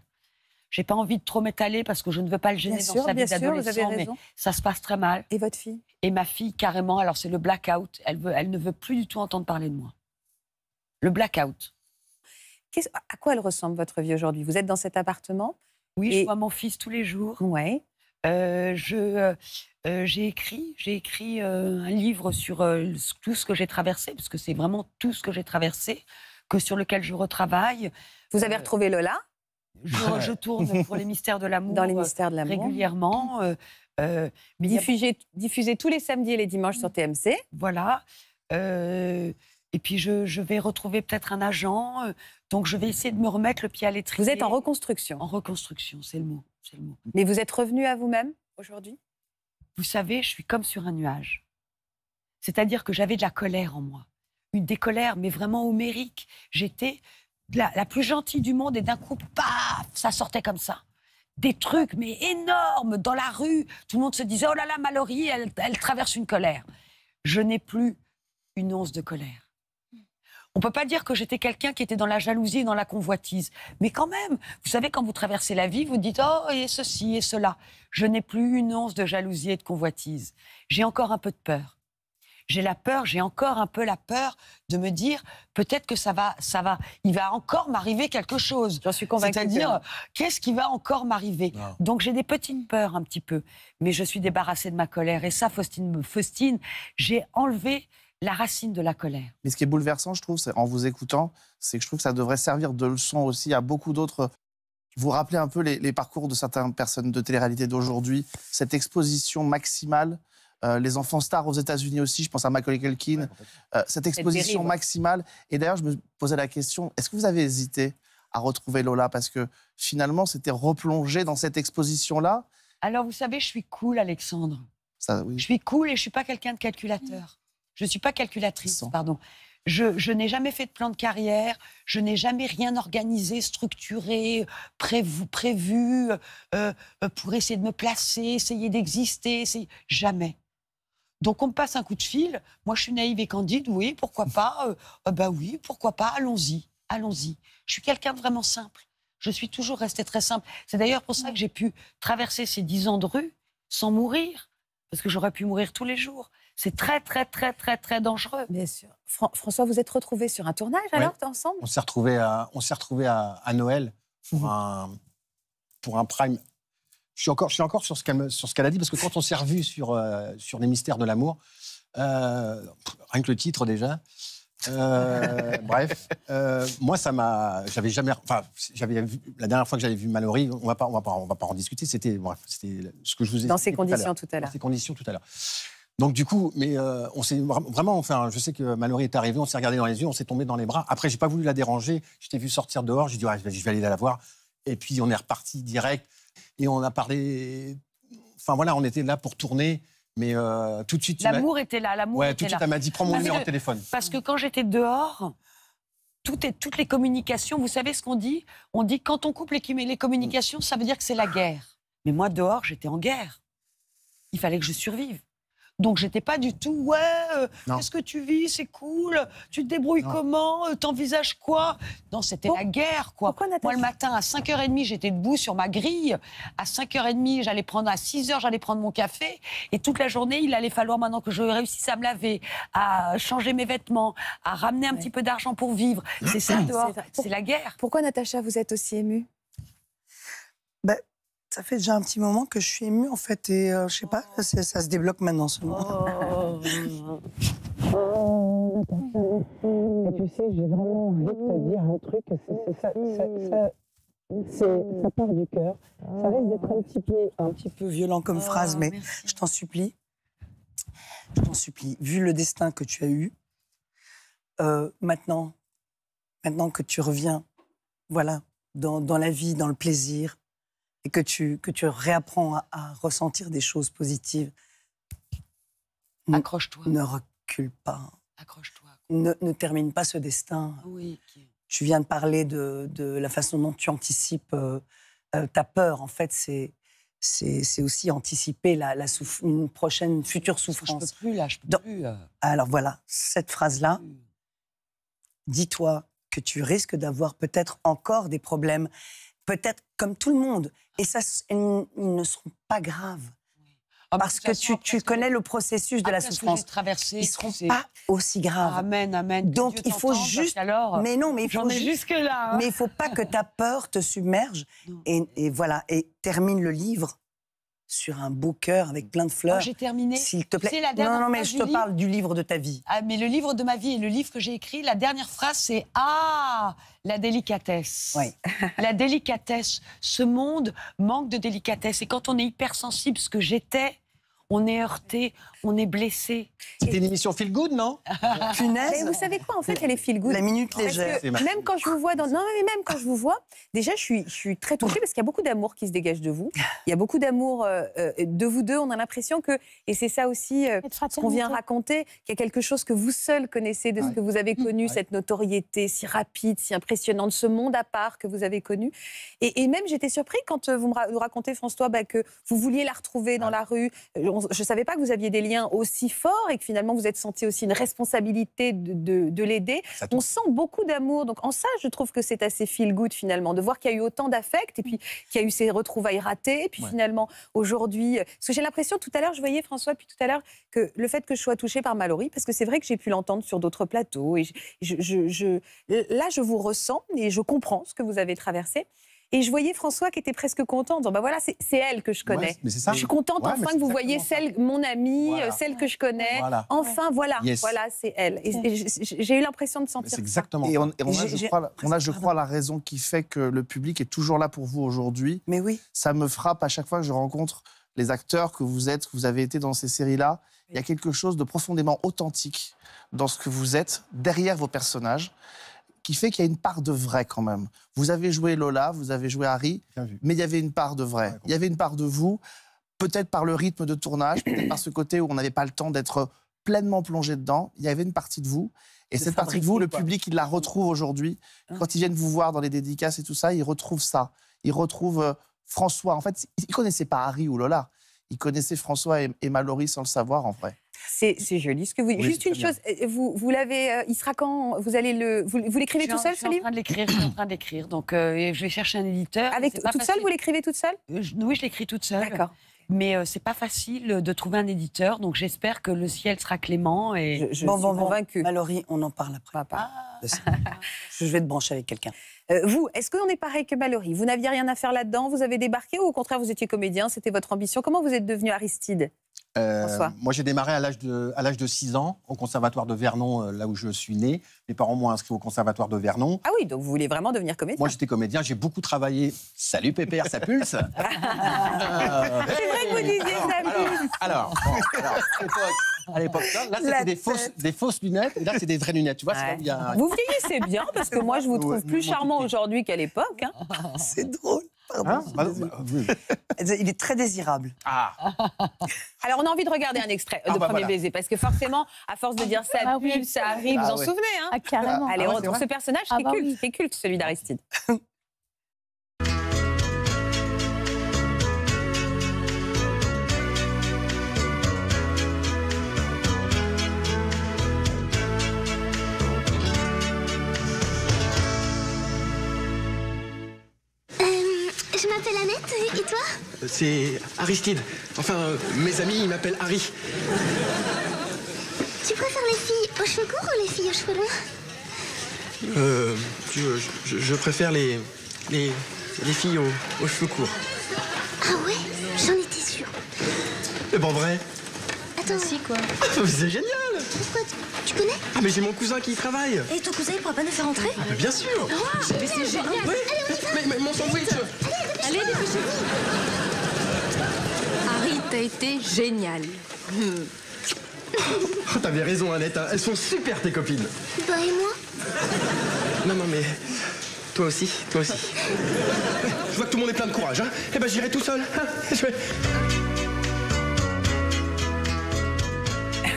J'ai pas envie de trop m'étaler parce que je ne veux pas le gêner dans sa vie d'adolescent, ça se passe très mal. Et votre fille Et ma fille, carrément. Alors c'est le blackout. Elle, veut, elle ne veut plus du tout entendre parler de moi. Le blackout à quoi elle ressemble votre vie aujourd'hui Vous êtes dans cet appartement Oui, je vois mon fils tous les jours. Ouais. Euh, je euh, euh, j'ai écrit, j'ai écrit un livre sur tout ce que j'ai traversé, parce que c'est vraiment tout ce que j'ai traversé, que sur lequel je retravaille. Vous avez retrouvé Lola <laughs> je, tourne pour les mystères de l'amour. Dans les mystères de l'amour. Régulièrement. Diffusé, diffusé, tous les samedis et les dimanches sur TMC. Voilà. et puis je, je vais retrouver peut-être un agent. Donc je vais essayer de me remettre le pied à l'étrier. Vous êtes en reconstruction. En reconstruction, c'est le mot, Mais vous êtes revenu à vous-même aujourd'hui Vous savez, je suis comme sur un nuage. C'est-à-dire que j'avais de la colère en moi, une des colères, mais vraiment homérique. J'étais la, plus gentille du monde et d'un coup, paf, ça sortait comme ça. Des trucs, mais énormes, dans la rue. Tout le monde se disait, oh là là, Mallory, elle traverse une colère. Je n'ai plus une once de colère. On peut pas dire que j'étais quelqu'un qui était dans la jalousie, et dans la convoitise. Mais quand même, vous savez, quand vous traversez la vie, vous dites oh et ceci et cela. Je n'ai plus une once de jalousie et de convoitise. J'ai encore un peu de peur. J'ai la peur, j'ai encore un peu la peur de me dire peut-être que ça va, ça va, il va encore m'arriver quelque chose. J'en suis convaincue. C'est-à-dire qu'est-ce qui va encore m'arriver Donc j'ai des petites peurs un petit peu, mais je suis débarrassée de ma colère. Et ça, Faustine, Faustine, j'ai enlevé la racine de la colère. Mais ce qui est bouleversant, je trouve, en vous écoutant, c'est que je trouve que ça devrait servir de leçon aussi à beaucoup d'autres. Vous rappelez un peu les, parcours de certaines personnes de télé-réalité d'aujourd'hui, cette exposition maximale. Euh, les enfants stars aux États-Unis aussi, je pense à Michael Culkin, euh, cette exposition maximale. Et d'ailleurs, je me posais la question est-ce que vous avez hésité à retrouver Lola Parce que finalement, c'était replongé dans cette exposition-là. Alors, vous savez, je suis cool, Alexandre. Je suis cool et je ne suis pas quelqu'un de calculateur. Je ne suis pas calculatrice, pardon. Je, n'ai jamais fait de plan de carrière, je n'ai jamais rien organisé, structuré, prévu, prévu euh, euh, pour essayer de me placer, essayer d'exister, jamais. Donc on me passe un coup de fil, moi je suis naïve et candide, oui, pourquoi pas, ben oui, pourquoi pas, allons-y, allons-y. Je suis quelqu'un de vraiment simple, je suis toujours restée très simple. C'est d'ailleurs pour ça que j'ai pu traverser ces dix ans de rue sans mourir, parce que j'aurais pu mourir tous les jours c'est très, très, très, très, très dangereux. Bien sûr. François, vous êtes retrouvé sur un tournage alors, ensemble On s'est retrouvé à, on à, à Noël pour, mhm. un, pour un prime. Je suis encore, je suis encore sur ce qu'elle a dit, parce que quand on s'est revu sur, euh, sur Les Mystères de l'amour, euh, rien que le titre déjà, euh, <laughs> bref, moi ça m'a, j'avais jamais, enfin j'avais la dernière fois que j'avais vu Mallory, on va pas, on va pas, on va pas en discuter. C'était bref, c'était ce que je vous ai dans ces conditions tout à l'heure. Ces conditions tout à l'heure. Donc du coup, mais euh, on s'est vraiment, enfin, je sais que Mallory est arrivée, on s'est regardé dans les yeux, on s'est tombé dans les bras. Après, j'ai pas voulu la déranger. Je t'ai vu sortir dehors, j'ai dit je, vais, aller la voir. Et puis on est reparti direct et on a parlé. Enfin voilà, on était là pour tourner. Mais euh, tout de suite, l'amour était là. L'amour ouais, tout de suite, elle m'a dit prends mon numéro de téléphone. Parce que quand j'étais dehors, toutes les communications, vous savez ce qu'on dit On dit quand on coupe les communications, ça veut dire que c'est la guerre. Mais moi dehors, j'étais en guerre. Il fallait que je survive. Donc j'étais pas du tout ouais, euh, qu'est-ce que tu vis, c'est cool, tu te débrouilles comment, euh, t'envisages quoi Non, c'était la guerre quoi. Moi le matin à 5h30, j'étais debout sur ma grille, à 5h30, j'allais prendre à 6h, j'allais prendre mon café et toute la journée, il allait falloir maintenant que je réussisse à me laver, à changer mes vêtements, à ramener un petit peu d'argent pour vivre. C'est ça c'est la guerre. Pourquoi Natacha, vous êtes aussi émue ça fait déjà un petit moment que je suis émue, en fait, et euh, je sais pas, ça, se débloque maintenant ce Oh. et tu sais, j'ai vraiment envie de te dire un truc, ça, ça, part du cœur. Ça risque d'être un petit peu, un petit peu violent comme oh, phrase, mais je t'en supplie. Je t'en supplie. Vu le destin que tu as eu, euh, maintenant, maintenant que tu reviens, voilà, dans la vie, dans le plaisir, et que tu, que tu réapprends à, ressentir des choses positives. Accroche-toi. Ne recule pas. Accroche-toi. Ne, termine pas ce destin. Oui. Tu viens de parler de, de, la façon dont tu anticipes euh, euh, ta peur. En fait, c'est c'est aussi anticiper la, la une prochaine future souffrance. Je peux plus là, je peux plus. Euh. Alors voilà, cette phrase-là. Dis-toi que tu risques d'avoir peut-être encore des problèmes peut-être comme tout le monde. Et ça, ils ne seront pas graves. Ah, parce que tu, connais le processus de ah, la souffrance. Ils ils seront pas aussi graves. amen, amen. Donc il faut juste. mais non, mais il faut jusque là. Hein. Mais il faut pas que ta peur te submerge. et, voilà, et termine le livre sur un beau cœur avec plein de fleurs. j'ai terminé. S'il te plaît. non, non, mais je te parle du livre de ta vie. Ah, mais le livre de ma vie et le livre que j'ai écrit, la dernière phrase, c'est Ah, la délicatesse. Oui. <laughs> la délicatesse. Ce monde manque de délicatesse. Et quand on est hypersensible, ce que j'étais, on est heurté, on est blessé. C'était une émission feel good, non <laughs> Punaise. vous savez quoi En fait, elle est feel good. La minute légère. Même quand je vous vois dans non, mais même quand je vous vois, déjà je suis je suis très touchée parce qu'il y a beaucoup d'amour qui se dégage de vous. Il y a beaucoup d'amour euh, euh, de vous deux. On a l'impression que et c'est ça aussi euh, ce qu'on vient raconter, qu'il y a quelque chose que vous seul connaissez de ce que vous avez mm. connu, cette notoriété si rapide, si impressionnante, ce monde à part que vous avez connu. Et, même j'étais surpris quand vous me racontez François bah, que vous vouliez la retrouver dans la rue. Je ne savais pas que vous aviez des aussi fort et que finalement vous êtes senti aussi une responsabilité de, l'aider. On sent beaucoup d'amour. Donc en ça, je trouve que c'est assez feel good finalement de voir qu'il y a eu autant d'affect et puis qu'il y a eu ces retrouvailles ratées. Et puis finalement aujourd'hui, euh, parce que j'ai l'impression tout à l'heure, je voyais François puis tout à l'heure que le fait que je sois touchée par Mallory, parce que c'est vrai que j'ai pu l'entendre sur d'autres plateaux et je, je, je, là je vous ressens et je comprends ce que vous avez traversé. Et je voyais François qui était presque content, bah voilà, c'est elle que je connais. Je suis contente enfin que vous voyez celle, mon amie, euh, celle que je connais. Enfin, voilà, voilà, c'est elle. j'ai eu l'impression de sentir. exactement. Ça. Et, on, on, a, je crois, la raison qui fait que le public est toujours là pour vous aujourd'hui. Mais oui. Ça me frappe à chaque fois que je rencontre les acteurs que vous êtes, que vous avez été dans ces séries-là. Il y a quelque chose de profondément authentique dans ce que vous êtes derrière vos personnages qui fait qu'il y a une part de vrai quand même. Vous avez joué Lola, vous avez joué Harry, mais il y avait une part de vrai. il y avait une part de vous, peut-être par le rythme de tournage, peut-être par ce côté où on n'avait pas le temps d'être pleinement plongé dedans. Il y avait une partie de vous. Et cette partie de vous, le public, il la retrouve aujourd'hui. Hein quand ils viennent vous voir dans les dédicaces et tout ça, il retrouve ça. Il retrouve euh, François. En fait, il ne connaissaient pas Harry ou Lola. Il connaissait François et, et Mallory sans le savoir, en vrai. C'est joli ce que vous dites. Juste une chose, euh, vous, l'avez. Euh, il sera quand Vous allez le. Vous, l'écrivez tout seul, ce livre Je suis en train de l'écrire. Donc, euh, je vais chercher un éditeur. Avec toute seule, vous l'écrivez toute seule Oui, je l'écris toute seule. D'accord. Mais c'est pas facile de trouver un éditeur, donc j'espère que le ciel sera clément et je, je bon, bon, Malory, Mallory, on en parle après. Papa. Ah. Je vais te brancher avec quelqu'un. vous, est-ce qu'on est pareil que Mallory Vous n'aviez rien à faire là-dedans Vous avez débarqué ou au contraire vous étiez comédien C'était votre ambition Comment vous êtes devenu Aristide euh, moi, j'ai démarré à l'âge de de 6 ans au conservatoire de Vernon, euh, là où je suis né. Mes parents m'ont inscrit au conservatoire de Vernon. Ah oui, donc vous voulez vraiment devenir comédien Moi, j'étais comédien. J'ai beaucoup travaillé. Salut Pépère, ça pulse. <laughs> Euh, c'est vrai que vous disiez ça pulse. Alors, à l'époque, là, c'était des fausses, lunettes, et là, c'est des vraies lunettes. Tu vois, y a... Vous vieillissez bien, parce que moi, je vous trouve plus charmant aujourd'hui qu'à l'époque. Hein. C'est drôle. Hein, bah, bah, Il est très désirable. Ah. <laughs> Alors, on a envie de regarder un extrait ah, de bah, Premier Baiser, parce que forcément, à force de dire ça ah ça arrive, vous en souvenez. Hein Allez, on retrouve ce personnage c'est culte, culte, celui d'Aristide. <laughs> m'appelle Annette, et toi euh, C'est Aristide. Enfin, euh, mes amis, ils m'appellent Harry. Tu préfères les filles aux cheveux courts ou les filles aux cheveux longs Euh. euh je, préfère les. les. les filles aux, cheveux courts. Ah ouais J'en étais sûre. Mais bon, vrai c'est génial Pourquoi tu, connais Ah, mais j'ai mon cousin qui y travaille. Et ton cousin, il pourra pas nous faire entrer ah, Bien sûr ah, Mais c'est génial Allez, on y va. Mais, mon sandwich Allez, dépêchez-vous Harry, t'as été génial. <laughs> Oh, t'avais raison, Annette. Hein. Elles sont super, tes copines. Bah, et moi Non, non, mais... Toi aussi, toi aussi. Je vois que tout le monde est plein de courage, hein Eh ben, j'irai tout seul. Hein. Je vais...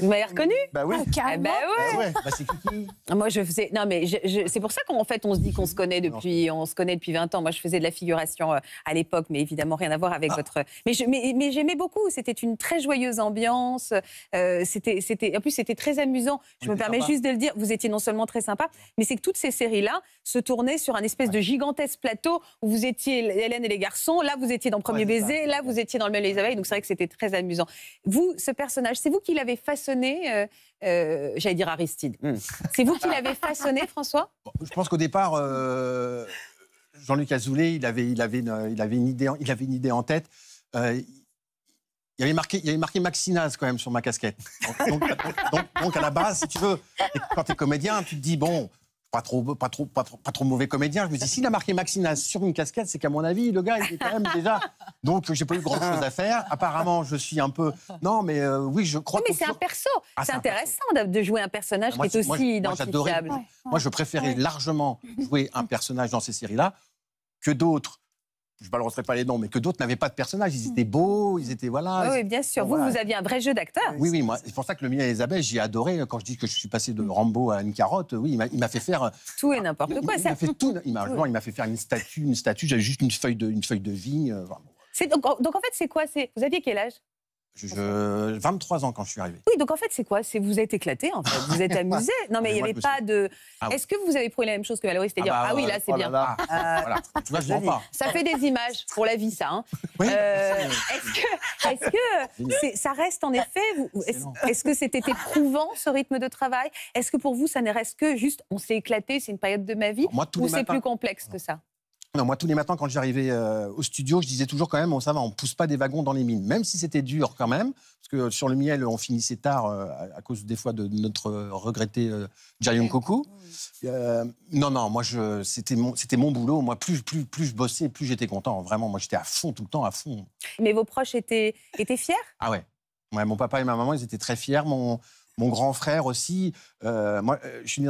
Vous m'avez reconnu Bah oui. Ah, ah, bah ouais. Bah bah, c'est Moi, je faisais. Non, mais c'est pour ça qu'en fait, on se dit qu'on se connaît depuis, on se connaît depuis 20 ans. Moi, je faisais de la figuration euh, à l'époque, mais évidemment rien à voir avec ah. votre. Mais j'aimais mais, mais beaucoup. C'était une très joyeuse ambiance. Euh, c'était, c'était. En plus, c'était très amusant. Je me permets juste de le dire. Vous étiez non seulement très sympa, mais c'est que toutes ces séries-là se tournaient sur un espèce de gigantesque plateau où vous étiez Hélène et les garçons. Là, vous étiez dans Premier baiser. Là, vous étiez dans le même les abeilles. Donc c'est vrai que c'était très amusant. Vous, ce personnage, c'est vous qui l'avez façonné, euh, euh, j'allais dire Aristide. Hmm. C'est vous qui l'avez façonné, François Je pense qu'au départ, euh, Jean-Luc Azoulay, il avait, il, avait une, il, avait une idée, il avait une idée en tête. il y avait marqué, il avait marqué Maxinaz quand même sur ma casquette. Donc, donc, à la base, si tu veux, quand tu es comédien, tu te dis, bon, pas trop, pas trop, pas trop, mauvais comédien. Je me dis, s'il a marqué Maxina sur une casquette, c'est qu'à mon avis, le gars, il est quand même déjà. <laughs> Donc, j'ai pas eu grand chose à faire. Apparemment, je suis un peu. Non, mais euh, oui, je crois. mais ah, c'est un perso. c'est intéressant de jouer un personnage qui est aussi identifiable. Moi, moi, je préférais largement jouer un personnage dans ces séries-là que d'autres je ne balancerai pas les noms, mais que d'autres n'avaient pas de personnages. Ils étaient beaux, ils étaient voilà. Oui, bien sûr. Vous, vous aviez un vrai jeu d'acteur. Oui, oui, moi, c'est pour ça que le mien et abeilles, j'ai adoré. Hein, quand je dis que je suis passé de Rambo à une carotte, oui, il m'a fait faire euh, tout et n'importe quoi. Il, ça. Il fait tout. <laughs> Il m'a fait faire une statue, une statue. J'avais juste une feuille de, feuille de vigne. Euh, donc, donc, en fait, c'est quoi C'est vous aviez quel âge je, 23 ans quand je suis arrivé. Oui, donc en fait, c'est quoi C'est vous êtes éclaté, en fait. Vous êtes <laughs> amusé. Ah, non, mais il n'y avait pas de. Ah est-ce que vous avez prouvé la même chose que Valérie ah C'est-à-dire, bah, ah, oui, là, oh c'est bien. Ça fait des images pour la vie, ça. Hein. Euh, est-ce que, est que ça reste en effet Est-ce que c'était éprouvant, ce rythme de travail Est-ce que pour vous, ça ne reste que juste on s'est éclaté, c'est une période de ma vie Moi, Ou c'est plus complexe que ça moi, tous les matins, quand j'arrivais euh, au studio, je disais toujours quand même, on, ça va, on pousse pas des wagons dans les mines, même si c'était dur quand même, parce que sur le miel, on finissait tard euh, à cause des fois de notre euh, regretté euh, Jayon non, non, moi, c'était mon, mon, boulot. Moi, plus, plus, plus je bossais, plus j'étais content. Vraiment, moi, j'étais à fond tout le temps, à fond. Mais vos proches étaient, étaient fiers Ah ouais. Mon papa et ma maman, ils étaient très fiers. Mon, mon grand frère aussi. Euh, moi, euh, je suis,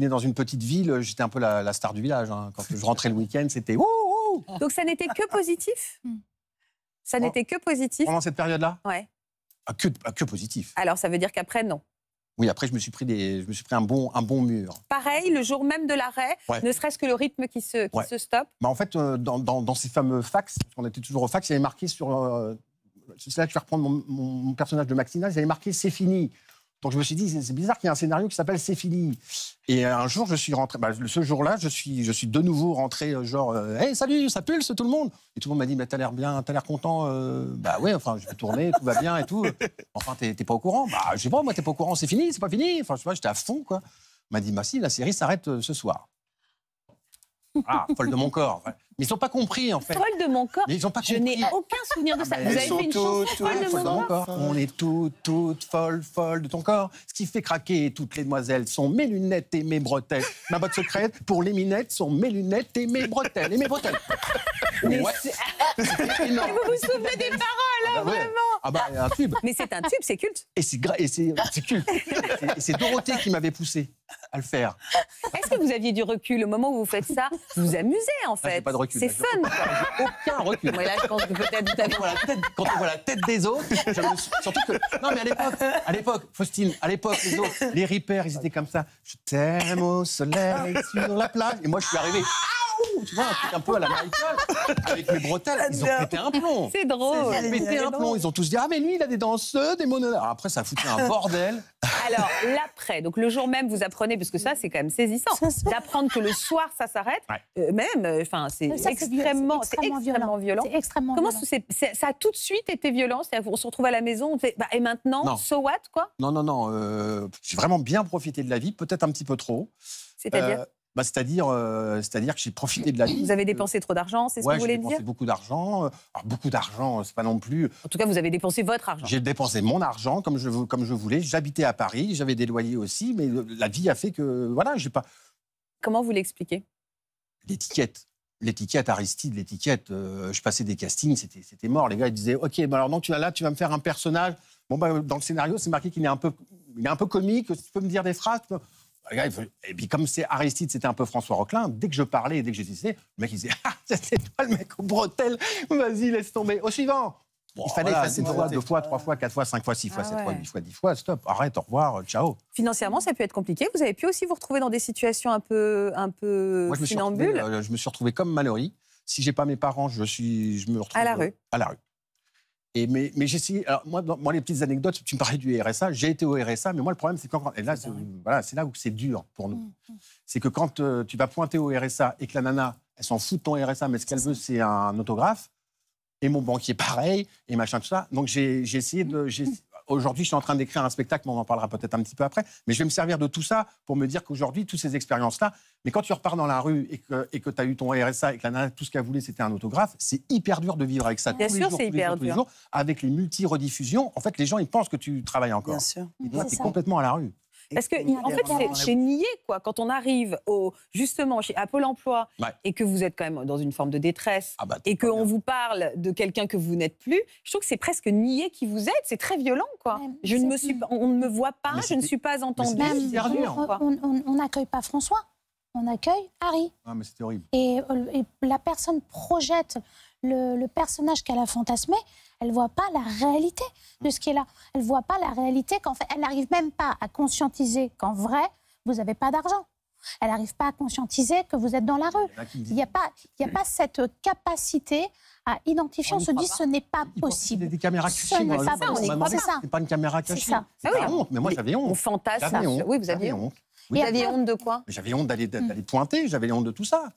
né dans une petite ville, j'étais un peu la, star du village. Hein. Quand je rentrais le week-end, c'était ouh, Donc ça n'était que positif hmm. Ça n'était que positif Pendant cette période-là Ouais. Ah, ah, que, positif. Alors ça veut dire qu'après, non oui, après, je me suis pris, des, je me suis pris un, bon, un bon mur. Pareil, le jour même de l'arrêt, ne serait-ce que le rythme qui se, se stoppe bah En fait, euh, dans, ces fameux fax, on était toujours au fax, il y avait marqué sur. c'est là que je vais reprendre mon, mon personnage de Maxina, il y avait marqué c'est fini. Donc je me suis dit, c'est bizarre qu'il y ait un scénario qui s'appelle C'est fini. Et un jour, je suis rentré, bah, ce jour-là, je suis, je suis de nouveau rentré, euh, genre, euh, hey, salut, ça pulse tout le monde. Et tout le monde m'a dit, bah, t'as l'air bien, t'as l'air content. Euh, bah ouais, enfin, je vais tourner, tout va bien et tout. <laughs> Enfin, t'es pas au courant. Bah, je sais pas, moi, t'es pas au courant, c'est fini, c'est pas fini. Enfin, je sais pas, j'étais à fond, quoi. m'a dit, bah si, la série s'arrête ce soir. Ah, folle de mon corps. Mais ils n'ont pas compris, en fait. Folle de mon corps. ils ont pas Je n'ai aucun souvenir de ça. Ah, vous avez fait une de, mon corps. On est toutes, toutes folles, folles de ton corps. Ce qui fait craquer toutes les demoiselles sont mes lunettes et mes bretelles. Ma boîte secrète pour les minettes sont mes lunettes et mes bretelles. Et mes bretelles. <laughs> Mais <laughs> Vous vous souvenez des paroles, hein, ah bah vraiment Ah bah, un tube. Mais c'est un tube, c'est culte. Et c'est culte. <laughs> Et c'est Dorothée qui m'avait poussé à le faire que vous aviez du recul. au moment où vous faites ça, vous vous amusez en ah, fait. pas de recul. C'est fun. Aucun recul. Quand on voit la tête des autres, surtout que. Non, mais à l'époque, à l'époque, Faustine, à l'époque, les autres, les rippers, ils étaient comme ça. Je t'aime au soleil sur la plage. Et moi, je suis arrivé tu vois, un truc un peu à la avec mes bretelles. Ils ont pété un plomb. C'est drôle. Ils ont un Ils ont tous dit Ah, mais lui, il a des danseuses, des monodes. après, ça a foutu un <laughs> bordel. Alors, l'après, donc le jour même, vous apprenez, parce que ça, c'est quand même saisissant, d'apprendre que le soir, ça s'arrête. Euh, même, euh, enfin, c'est extrêmement, extrêmement, violent. Extrêmement Comment violent. ça a tout de suite été violent On se retrouve à la maison, fait, bah, et maintenant, so what, quoi Non, non, non. Euh, j'ai vraiment bien profité de la vie, peut-être un petit peu trop. C'est-à-dire bah, c'est-à-dire, euh, c'est-à-dire que j'ai profité de la vie. Vous avez dépensé trop d'argent, c'est ce que vous voulez dire J'ai dépensé beaucoup d'argent. beaucoup d'argent, euh, c'est pas non plus. En tout cas, vous avez dépensé votre argent. J'ai dépensé mon argent comme je, voulais. J'habitais à Paris, j'avais des loyers aussi, mais la vie a fait que. Voilà, j'ai pas. Comment vous l'expliquez L'étiquette. L'étiquette Aristide, l'étiquette. Euh, je passais des castings, c'était, mort. Les gars, ils disaient Ok, bah alors non, tu là, tu vas me faire un personnage. Bon, bah, dans le scénario, c'est marqué qu'il est un peu, est un peu comique. Tu peux me dire des phrases. Et puis, comme c'est Aristide, c'était un peu François Roquelin, dès que je parlais dès que disais, le mec, il disait Ah, c'est toi le mec au bretel, Vas-y, laisse tomber. Au suivant il fallait effacer deux fois, trois fois, quatre fois, cinq fois, six ah fois, sept fois, huit fois, dix fois. Stop, arrête, au revoir, ciao. Financièrement, ça a pu être compliqué. Vous avez pu aussi vous retrouver dans des situations un peu, un peu Moi, je me, suis retrouvé, euh, je me suis retrouvé comme Mallory. Si j'ai pas mes parents, je, suis, je me retrouve à la rue. À la rue mais, mais j'ai Alors, moi, moi, les petites anecdotes, tu me parlais du RSA. J'ai été au RSA, mais moi, le problème, c'est quand. Et là, c'est, voilà, c'est là où c'est dur pour nous. Mm, mm. C'est que quand euh, tu vas pointer au RSA et que la nana, elle s'en fout de ton RSA, mais ce qu'elle veut, c'est un autographe. Et mon banquier, <laughs> pareil, et machin, tout ça. Donc, j'ai, j'ai essayé de. J'ai, Aujourd'hui, je suis en train d'écrire un spectacle, mais on en parlera peut-être un petit peu après. Mais je vais me servir de tout ça pour me dire qu'aujourd'hui, toutes ces expériences-là, mais quand tu repars dans la rue et que tu as eu ton RSA et que la nana, tout ce qu'elle voulait, c'était un autographe, c'est hyper dur de vivre avec ça. Bien tous sûr, c'est hyper dur. Jours, avec les multi-rediffusions, en fait, les gens, ils pensent que tu travailles encore. Bien sûr. tu complètement à la rue. Parce que, en fait, c'est nier, quoi. Quand on arrive au, justement chez, à emploi et que vous êtes quand même dans une forme de détresse ah bah, et que et qu'on vous parle de quelqu'un que vous n'êtes plus, je trouve que c'est presque nier qui vous êtes. C'est très violent, quoi. je ne me suis, on ne me voit pas, je ne suis pas entendue. On n'accueille pas François, on accueille Harry. Ah, mais c'était horrible. Et, euh, la personne projette le, le personnage qu'elle a fantasmé elle voit pas la réalité de ce qui est là. Elle voit pas la réalité qu'en fait, elle n'arrive même pas à conscientiser qu'en vrai, vous n'avez pas d'argent. Elle n'arrive pas à conscientiser que vous êtes dans la rue. Il n'y a, pas, il a pas cette capacité à identifier. On, se dit, que ce n'est pas possible. Des caméras cachées. Ce n'est pas, pas C'est pas une caméra cachée. C'est ça. Ah honte, mais moi j'avais honte. On fantasme. Oui, vous aviez honte. Vous aviez honte de quoi J'avais honte d'aller pointer, j'avais honte de tout ça.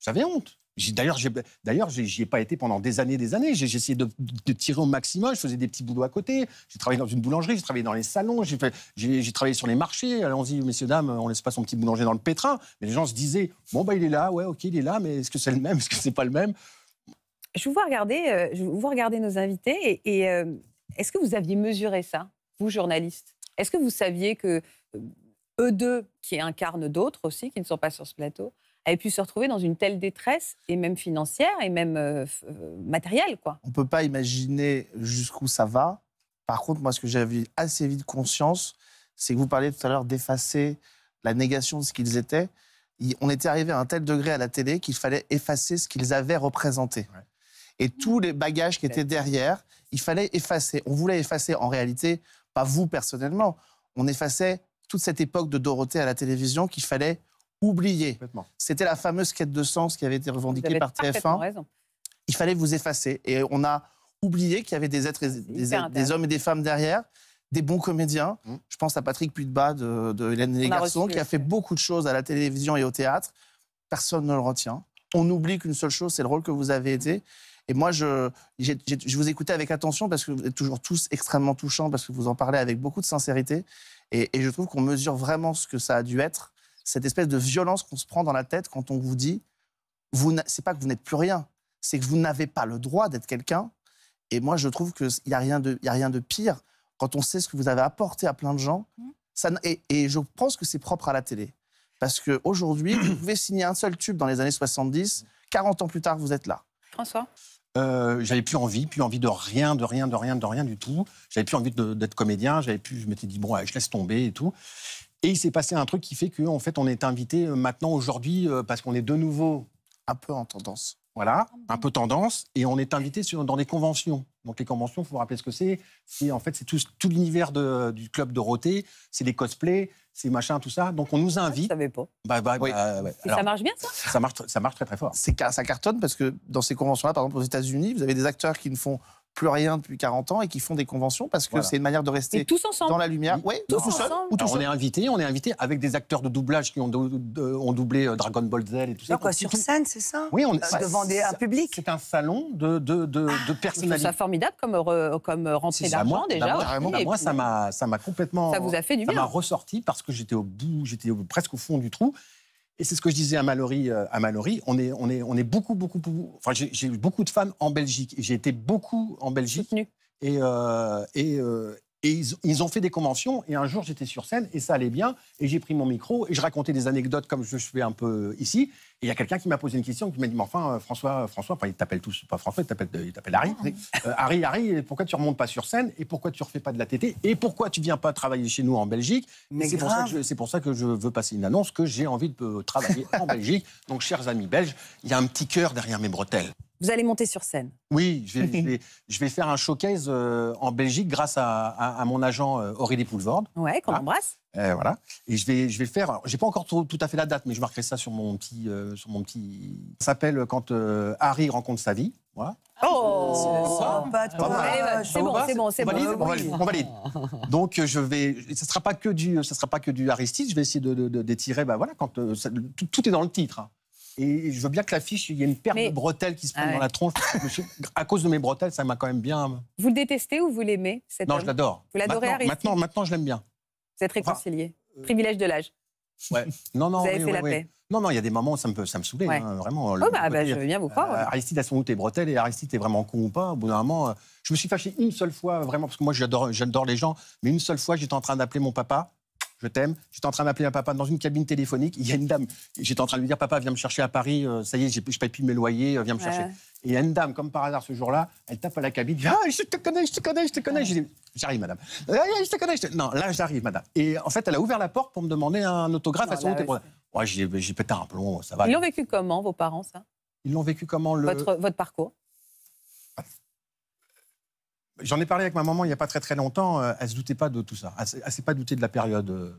J'avais honte. D'ailleurs, d'ailleurs, j'y ai pas été pendant des années, des années. J'ai essayé de, tirer au maximum. Je faisais des petits boulots à côté. J'ai travaillé dans une boulangerie, j'ai travaillé dans les salons, j'ai travaillé sur les marchés. Allons-y, messieurs dames, on laisse pas son petit boulanger dans le pétrin. Mais les gens se disaient, bon bah il est là, ouais, ok, il est là, mais est-ce que c'est le même, est-ce que c'est pas le même Je vous vois regarder, euh, je vous regarder nos invités, et, euh, est-ce que vous aviez mesuré ça, vous journalistes Est-ce que vous saviez que euh, eux deux, qui incarnent d'autres aussi, qui ne sont pas sur ce plateau, avait pu se retrouver dans une telle détresse, et même financière, et même euh, euh, matérielle. Quoi. On ne peut pas imaginer jusqu'où ça va. Par contre, moi, ce que j'avais assez vite conscience, c'est que vous parliez tout à l'heure d'effacer la négation de ce qu'ils étaient. On était arrivé à un tel degré à la télé qu'il fallait effacer ce qu'ils avaient représenté. Et tous les bagages qui étaient derrière, il fallait effacer. On voulait effacer, en réalité, pas vous personnellement, on effaçait toute cette époque de Dorothée à la télévision qu'il fallait oublié. C'était la fameuse quête de sens qui avait été revendiquée par TF1. Il fallait vous effacer. Et on a oublié qu'il y avait des êtres, des, hommes et des femmes derrière, des bons comédiens. Mmh. Je pense à Patrick puy de, de Hélène et les Garçons, qui a fait beaucoup de choses à la télévision et au théâtre. Personne ne le retient. On oublie qu'une seule chose, c'est le rôle que vous avez été. Et moi, je, vous écoutais avec attention parce que vous êtes toujours tous extrêmement touchants, parce que vous en parlez avec beaucoup de sincérité. et je trouve qu'on mesure vraiment ce que ça a dû être cette espèce de violence qu'on se prend dans la tête quand on vous dit, vous c'est pas que vous n'êtes plus rien, c'est que vous n'avez pas le droit d'être quelqu'un. Et moi, je trouve qu'il n'y a, rien de, a rien de pire quand on sait ce que vous avez apporté à plein de gens. Mmh. et, je pense que c'est propre à la télé. Parce qu'aujourd'hui, vous pouvez signer un seul tube dans les années 70, 40 ans plus tard, vous êtes là. François euh, j'avais plus envie, plus envie de rien, de rien, de rien, de rien du tout. J'avais plus envie d'être comédien. J'avais plus, je m'étais dit bon, je laisse tomber et tout. Et il s'est passé un truc qui fait que en fait, on est invité euh, maintenant aujourd'hui euh, parce qu'on est de nouveau un peu en tendance. Voilà, un peu tendance, et on est invité dans des conventions. Donc les conventions, il faut vous rappeler ce que c'est. C'est en fait c'est tout, l'univers du club de Dorothée, c'est les cosplays, c'est machin, tout ça. Donc on nous ah, invite. Je savais pas. Bah, bah, bah ça marche bien ça Ça marche, ça marche très très fort. ça cartonne parce que dans ces conventions-là, par exemple aux États-Unis, vous avez des acteurs qui ne font plus rien depuis 40 ans et qui font des conventions parce que c'est une manière de rester ensemble. dans la lumière. Oui, tous, on est invité, on est invité avec des acteurs de doublage qui ont, ont doublé euh, Dragon Ball Z et tout ça. Ah, quoi, sur scène, c'est ça Oui, on euh, est, devant des, un public. C'est un salon de, de, de, ah, C'est formidable comme, comme rentrée d'argent déjà. Moi, déjà. Bah, moi bah, ça m'a complètement. Ça vous a fait du Ça m'a ressorti parce que j'étais au bout, j'étais presque au fond du trou et c'est ce que je disais à Mallory, euh, à Mallory on, est, on, est, on est beaucoup, beaucoup, beaucoup Enfin, j'ai eu beaucoup de femmes en Belgique. J'ai été beaucoup en Belgique. Et, euh, et, euh, et ils, ont fait des conventions. Et un jour, j'étais sur scène et ça allait bien. Et j'ai pris mon micro et je racontais des anecdotes comme je fais un peu ici. Et il y a quelqu'un qui m'a posé une question qui m'a dit Mais enfin, euh, François, euh, François, enfin, il t'appelle tous, pas François, il t'appelle ah, euh, Harry. Harry, Harry, pourquoi tu remontes pas sur scène Et pourquoi tu refais pas de la TT Et pourquoi tu viens pas travailler chez nous en Belgique C'est pour, ça que pour ça que je veux passer une annonce que j'ai envie de travailler en <laughs> Belgique. Donc, chers amis belges, il y a un petit cœur derrière mes bretelles. Vous allez monter sur scène. Oui, je vais, je <laughs> vais, faire un showcase euh, en Belgique grâce à, mon agent euh, Aurélie Poulvord. Ouais, qu'on embrasse. Euh, voilà. Et je vais, je vais le faire. J'ai pas encore tout, tout, à fait la date, mais je marquerai ça sur mon petit, sur mon petit. Ça s'appelle quand Harry rencontre sa vie. Voilà. Oh, c'est eh ben, bon, c'est bon, c'est bon. On valide, on valide. Donc je vais, ça sera pas que du, ça sera pas que du Aristide. Je vais essayer de, d'étirer. Ben voilà, quand tout, est dans le titre. Hein. Et je veux bien que l'affiche, il y ait une paire de bretelles qui se prennent ah dans la tronche. <laughs> à cause de mes bretelles, ça m'a quand même bien. Euh, vous le détestez ou vous l'aimez Non, je l'adore. Vous l'adorez maintenant, maintenant, je l'aime bien. Vous êtes réconcilié. Euh, Privilège de l'âge. Ouais. Non, non, vous avez fait la paix. Non, non, il y a des moments où ça me, ça me saoulait, hein, vraiment. Oh, bah, bah, je veux bien vous croire. Euh, Aristide, a son goût tes bretelles Et Aristide, est vraiment con ou pas Au bout d'un moment, je me suis fâché une seule fois, vraiment, parce que moi, j'adore les gens, mais une seule fois, j'étais en train d'appeler mon papa je t'aime. J'étais en train d'appeler un papa dans une cabine téléphonique. Il y a une dame. J'étais en train de lui dire, papa, viens me chercher à Paris. Euh, ça y est, je paye plus mes loyers. Euh, viens me chercher. Et il y a une dame, comme par hasard, ce jour-là, elle tape à la cabine. Ah, je te connais, je te connais, je te connais. j'arrive, madame. Ah, je te connais. Non, là, j'arrive, madame. Et en fait, elle a ouvert la porte pour me demander un autographe à j'ai pété un plomb, ça va. Ils l'ont vécu comment, vos parents, ça Ils l'ont vécu comment le... votre parcours J'en ai parlé avec ma maman il n'y a pas très très longtemps. Euh, elle ne se doutait pas de tout ça. Elle ne s'est pas doutée de la période. Euh,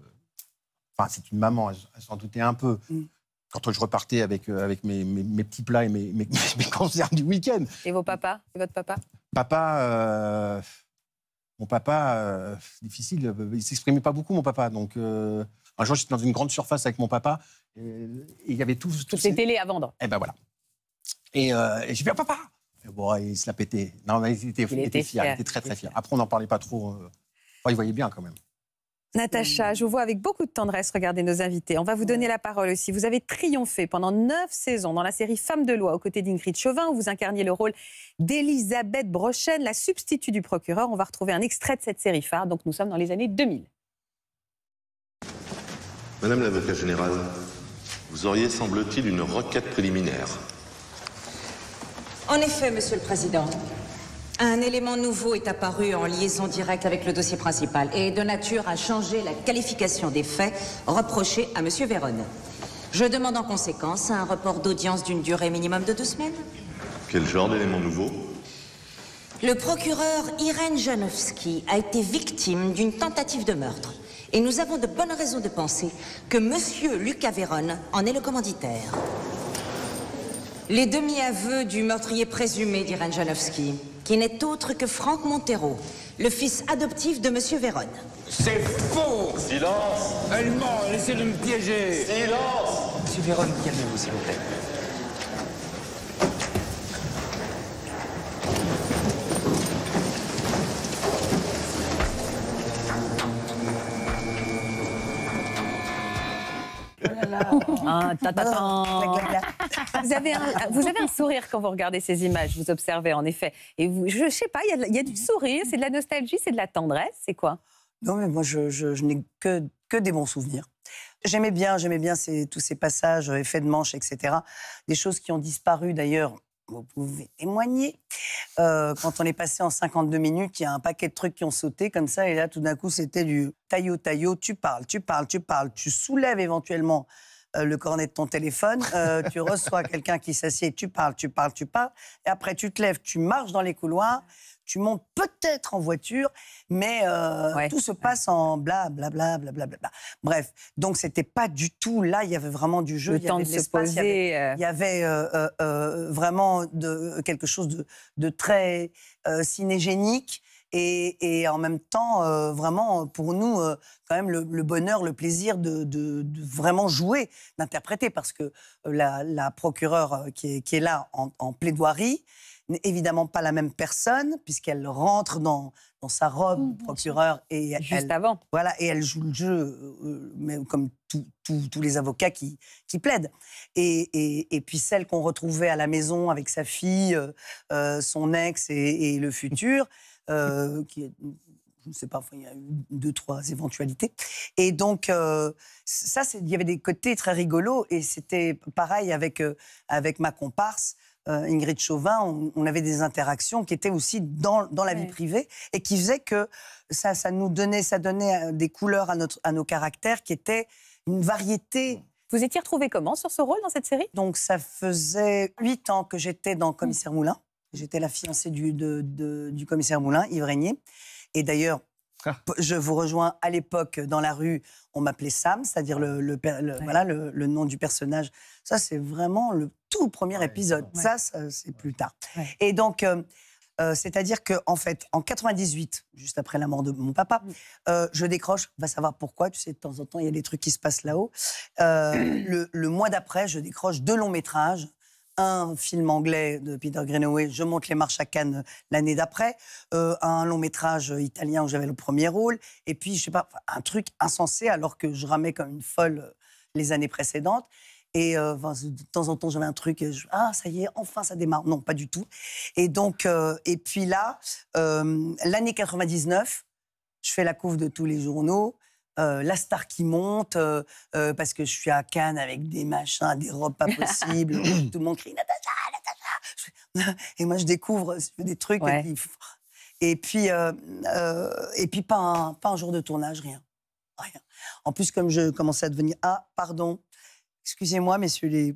enfin, c'est une maman, elle, s'en doutait un peu. Mm. Quand je repartais avec, euh, avec mes, mes, petits plats et mes, mes, <laughs> concerts du week-end. Et vos papas votre papa Papa. mon papa, c'est difficile. Il s'exprimait pas beaucoup, mon papa. Donc, un jour, j'étais dans une grande surface avec mon papa. il y avait tout, toutes ces télés à vendre. Et eh ben voilà. Et, et j'ai dit, papa, bon, il se l'a pété. Non, il était, fier. il était très très fier. Après, on n'en parlait pas trop. Euh. il voyait bien quand même. Natacha, je vous vois avec beaucoup de tendresse regarder nos invités. On va vous donner la parole aussi. Vous avez triomphé pendant neuf saisons dans la série Femmes de loi aux côtés d'Ingrid Chauvin, où vous incarniez le rôle d'Elisabeth Brochen, la substitut du procureur. On va retrouver un extrait de cette série phare. Donc nous sommes dans les années 2000. Madame l'avocat générale, vous auriez, semble-t-il, une requête préliminaire en effet, Monsieur le Président, un élément nouveau est apparu en liaison directe avec le dossier principal et de nature à changer la qualification des faits reprochés à Monsieur Véronne. Je demande en conséquence un report d'audience d'une durée minimum de deux semaines. Quel genre d'élément nouveau Le procureur Irène Janowski a été victime d'une tentative de meurtre. Et nous avons de bonnes raisons de penser que Monsieur Lucas Vérone en est le commanditaire les demi-aveux du meurtrier présumé dit Janowski, qui n'est autre que Franck Montero, le fils adoptif de M. Vérone. C'est faux Silence Elle ment, laissez-le me piéger Silence Monsieur Véron, calmez-vous, s'il vous plaît. vous, avez un, sourire quand vous regardez ces images, vous observez en effet. Et je ne sais pas, il y, a du sourire, c'est de la nostalgie, c'est de la tendresse, c'est quoi Non, mais moi, je, n'ai que, des bons souvenirs. J'aimais bien, j'aimais bien tous ces passages, euh, effets de manche, etc. Des choses qui ont disparu d'ailleurs vous pouvez témoigner. Euh, quand on est passé en 52 minutes, il y a un paquet de trucs qui ont sauté comme ça, et là, tout d'un coup, c'était du taillot, taillot, tu parles, tu parles, tu parles, tu soulèves éventuellement euh, le cornet de ton téléphone, euh, tu <laughs> reçois quelqu'un qui s'assied, tu parles, tu parles, tu parles, et après tu te lèves, tu marches dans les couloirs, tu montes peut-être en voiture, mais euh, tout se passe en bla bla bla bla. Bref, donc c'était pas du tout là. Il y avait vraiment du jeu, il y, avait de se il y avait vraiment de, quelque chose de, de très cinégénique. Et, en même temps, euh, vraiment, pour nous, euh, quand même, le, bonheur, le plaisir de, vraiment jouer, d'interpréter, parce que euh, la, procureure qui est, là en, plaidoirie, n'est évidemment pas la même personne, puisqu'elle rentre dans, sa robe mmh, procureure et elle, Voilà, et elle joue le jeu, comme tous les avocats qui, plaident. Et, puis celle qu'on retrouvait à la maison avec sa fille, son ex et le futur, euh, qui est, je ne sais pas, enfin, il y a eu deux, trois éventualités. Et donc, euh, ça, il y avait des côtés très rigolos. Et c'était pareil avec, euh, avec ma comparse. Ingrid Chauvin, on, avait des interactions qui étaient aussi dans, dans la vie privée et qui faisaient que ça, ça nous donnait, ça donnait des couleurs à, notre, à nos caractères qui étaient une variété vous étiez retrouvée comment sur ce rôle dans cette série Donc ça faisait huit ans que j'étais dans Commissaire Moulin. J'étais la fiancée du, du commissaire Moulin, Yves Régnier. Et d'ailleurs, ah. je vous rejoins à l'époque dans la rue, on m'appelait Sam, c'est-à-dire le, le, nom du personnage. Ça, c'est vraiment le tout premier épisode. Ça, c'est plus tard. Et donc, euh, euh, c'est-à-dire qu'en en fait, en 98, juste après la mort de mon papa, mm. euh, je décroche, va savoir pourquoi, tu sais, de temps en temps, il y a des trucs qui se passent là-haut. <clears throat> le, le, mois d'après, je décroche deux longs métrages un film anglais de Peter Greenaway, Je monte les marches à Cannes euh, l'année d'après, euh, un long métrage euh, italien où j'avais le premier rôle, et puis, je sais pas, un truc insensé alors que je ramais comme une folle les années précédentes. Et de temps en temps, j'avais un truc, et ah, ça y est, enfin, ça démarre. Non, pas du tout. Et donc, et puis là, l'année 99, je fais la couve de tous les journaux. Euh, la star qui monte, euh, euh, parce que je suis à Cannes avec des machins, des robes pas possibles. <laughs> tout le monde crie <laughs> Et moi, je découvre des trucs. Et puis, et puis, pas, un, pas un jour de tournage, rien. En plus, comme je commençais à devenir. Ah, pardon. Excusez-moi, messieurs les,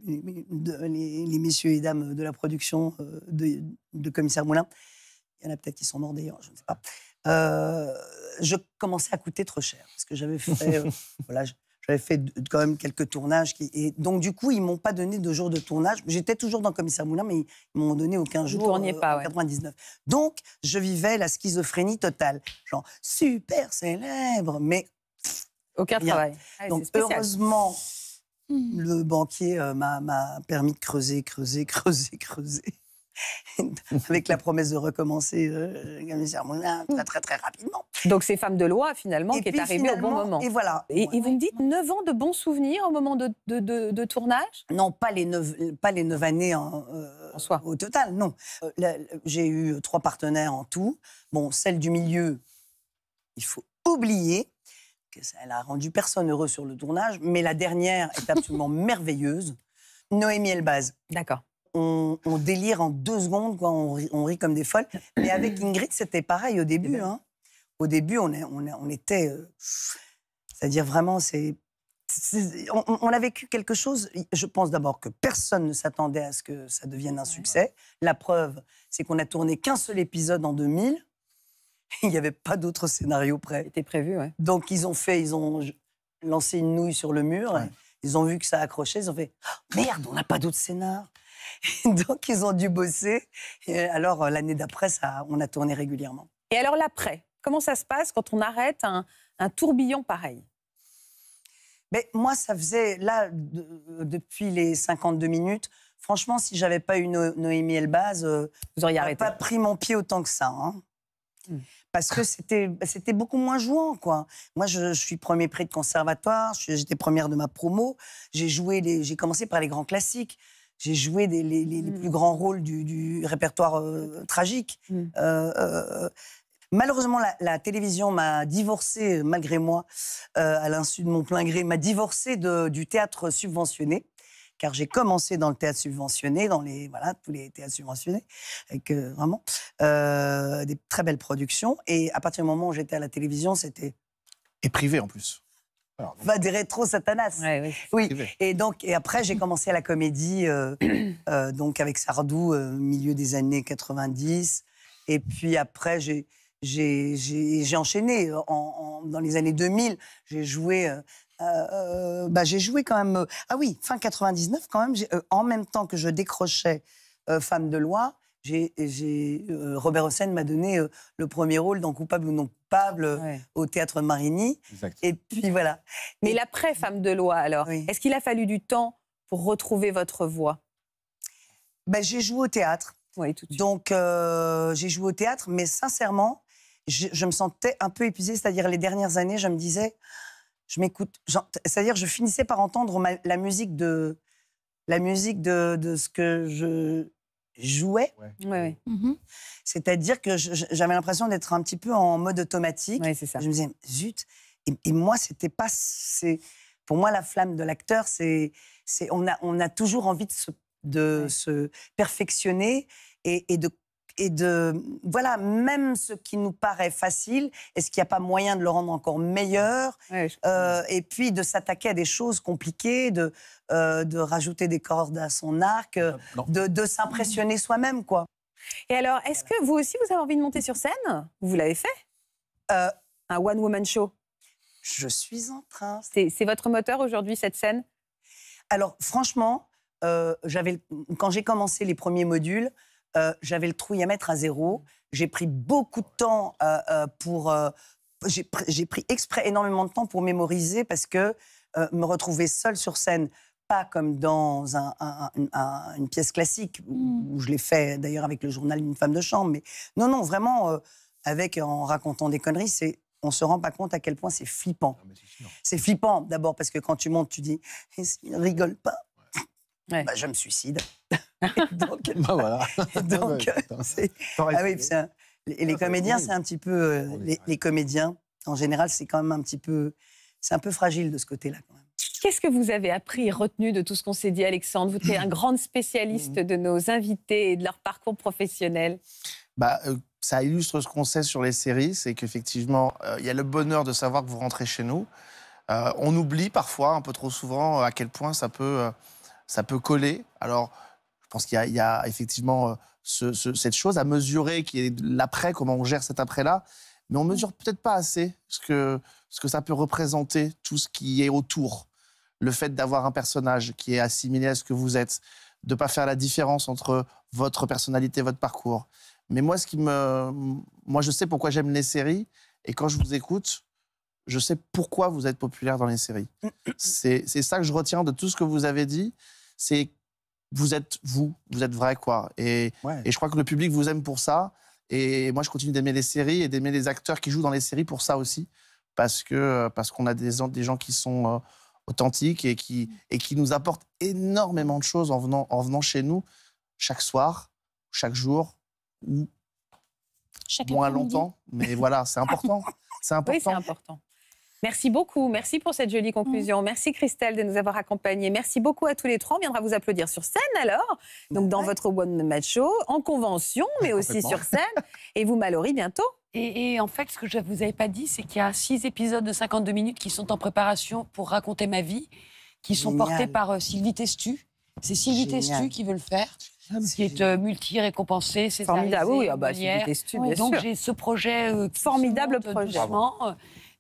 messieurs et dames de la production de, Commissaire Moulin. Il y en a peut-être qui sont morts d'ailleurs, je ne sais pas je commençais à coûter trop cher parce que j'avais fait, <laughs> euh, voilà, j'avais fait quand même quelques tournages. Qui, et donc, du coup, ils m'ont pas donné de jours de tournage. J'étais toujours dans le Commissaire Moulin, mais ils m'ont donné aucun jour. Vous euh, pas, 99. Donc, je vivais la schizophrénie totale. Genre, super célèbre, mais. Aucun travail. donc, heureusement, hmm. le banquier euh, m'a permis de creuser, creuser, <laughs> creuser, creuser. <laughs> avec la promesse de recommencer euh, mmh. très, très, très rapidement. Donc, ces femmes de loi, finalement, qui est arrivée au bon moment. Et voilà. Et, vous me dites 9 ans de bons souvenirs au moment de, de, de, tournage Non, pas les 9, pas les 9 années euh, en, soi. au total, non. Euh, j'ai eu trois partenaires en tout. Bon, celle du milieu, il faut oublier. Que elle a rendu personne heureux sur le tournage, mais la dernière est absolument <laughs> merveilleuse. Noémie Elbaz. D'accord on, délire en deux secondes, quoi. On, rit, comme des folles. Mais avec Ingrid, c'était pareil au début. Eh ben. hein. Au début, on, était. Euh, c'est-à-dire vraiment, c'est. On, a vécu quelque chose. Je pense d'abord que personne ne s'attendait à ce que ça devienne un succès. La preuve, c'est qu'on a tourné qu'un seul épisode en 2000. Il n'y avait pas d'autre scénario prêt. était prévu, ouais. Donc ils ont fait, ils ont lancé une nouille sur le mur. Ils ont vu que ça accrochait. Ils ont fait ah, merde, on n'a pas d'autre scénar. <laughs> Donc, ils ont dû bosser. Et alors, euh, l'année d'après, ça, on a tourné régulièrement. Et alors, l'après Comment ça se passe quand on arrête un, tourbillon pareil mais ben, moi, ça faisait, là, euh, depuis les 52 minutes, franchement, si j'avais pas eu Noémie Elbaz, je euh, n'aurais pas pris mon pied autant que ça. Hein. Hmm. Parce que c'était beaucoup moins jouant, quoi. Moi, je, je suis premier prix de conservatoire, j'étais première de ma promo, j'ai joué, j'ai commencé par les grands classiques j'ai joué les, mmh. plus grands rôles du, répertoire euh, tragique. Mmh. Euh, euh, malheureusement, la, télévision m'a divorcé, malgré moi, à l'insu de mon plein gré, m'a divorcé du théâtre subventionné car j'ai commencé dans le théâtre subventionné, dans les voilà tous les théâtres subventionnés, avec vraiment des très belles productions. Et à partir du moment où j'étais à la télévision, c'était et privé en plus. Va des rétro Satanas. oui. Et donc et après j'ai commencé à la comédie euh, <coughs> euh, donc avec Sardou euh, milieu des années 90 et puis après j'ai j'ai enchaîné dans les années 2000 j'ai joué bah, j'ai joué quand même ah oui fin 99 quand même en même temps que je décrochais Femme de loi j'ai, euh, Robert Hossein m'a donné euh, le premier rôle dans Coupable ou non coupable euh, au théâtre Marigny. Et puis voilà. Mais l'après Femme de loi, alors, est-ce qu'il a fallu du temps pour retrouver votre voix ben, J'ai joué au théâtre. Oui, tout de suite. Donc, j'ai joué au théâtre, mais sincèrement, je, me sentais un peu épuisée. C'est-à-dire, les dernières années, je me disais, je m'écoute. C'est-à-dire, je finissais par entendre la musique de, la musique de ce que je, jouais. Mhm. C'est-à-dire que j'avais l'impression d'être un petit peu en mode automatique. Je me disais, zut. Et, moi, c'était pas. Pour moi, la flamme de l'acteur, c'est. On a, on a toujours envie de se, de se perfectionner et, et de et de voilà même ce qui nous paraît facile est-ce qu'il n'y a pas moyen de le rendre encore meilleur euh, et puis de s'attaquer à des choses compliquées de euh, de rajouter des cordes à son arc euh, de, de s'impressionner soi-même quoi et alors est-ce que vous aussi vous avez envie de monter sur scène vous l'avez fait un one woman show je suis en train c'est votre moteur aujourd'hui cette scène alors franchement j'avais quand j'ai commencé les premiers modules euh, j'avais le trouille à mettre à zéro. J'ai pris beaucoup de temps euh, euh, pour. j'ai pris exprès énormément de temps pour mémoriser parce que me retrouver seule sur scène, pas comme dans une pièce classique, mm. où, je l'ai fait d'ailleurs avec le journal d'une femme de chambre, mais non, non, vraiment, avec en racontant des conneries, c'est on se rend pas compte à quel point c'est flippant. Ah, c'est flippant d'abord parce que quand tu montes, tu dis, rigole pas, bah, je me suicide. donc, voilà. donc, Ah oui, les, ah, bah comédiens, c'est un petit peu. Euh, ah les, comédiens, en général, c'est quand même un petit peu. C'est un peu fragile de ce côté-là, Qu'est-ce que vous avez appris et retenu de tout ce qu'on s'est dit, Alexandre Vous êtes un <clears throat> grand spécialiste mm. de nos invités et de leur parcours professionnel. Bah, euh, ça illustre ce qu'on sait sur les séries, c'est qu'effectivement, euh, il y a le bonheur de savoir que vous rentrez chez nous. on oublie parfois, un peu trop souvent, à quel point ça peut ça peut coller. Alors, je pense qu'il y, a effectivement euh, cette chose à mesurer qui est l'après, comment on gère cet après-là. Mais on mesure peut-être pas assez ce que, ce que ça peut représenter, tout ce qui est autour. Le fait d'avoir un personnage qui est assimilé à ce que vous êtes, de ne pas faire la différence entre votre personnalité, votre parcours. Mais moi, ce qui me, moi, je sais pourquoi j'aime les séries. Et quand je vous écoute, je sais pourquoi vous êtes populaire dans les séries. Mm. C'est ça que je retiens de tout ce que vous avez dit. C'est vous êtes vous, vous êtes vrai, quoi. Et, et, je crois que le public vous aime pour ça. Et moi, je continue d'aimer les séries et d'aimer les acteurs qui jouent dans les séries pour ça aussi. Parce que euh, parce qu'on a des, des gens qui sont euh, authentiques et qui, et qui nous apportent énormément de choses en venant, en venant chez nous chaque soir, chaque jour ou moins longtemps. Mais voilà, c'est important. <laughs> C'est important. Merci beaucoup. Merci pour cette jolie conclusion. Mm. Merci Christelle de nous avoir accompagnés. Merci beaucoup à tous les trois. On viendra vous applaudir sur scène alors, donc dans votre One Man Show, en convention, mais <laughs> aussi sur scène. Et vous, Mallory, bientôt. Et, en fait, ce que je ne vous avais pas dit, c'est qu'il y a six épisodes de 52 minutes qui sont en préparation pour raconter ma vie, qui sont portés par euh, Sylvie Testu. C'est Sylvie Testu qui veut le faire ah, qui est euh, multi-récompensé. C'est formidable, oui, ah bah, Donc j'ai ce projet euh, formidable projet.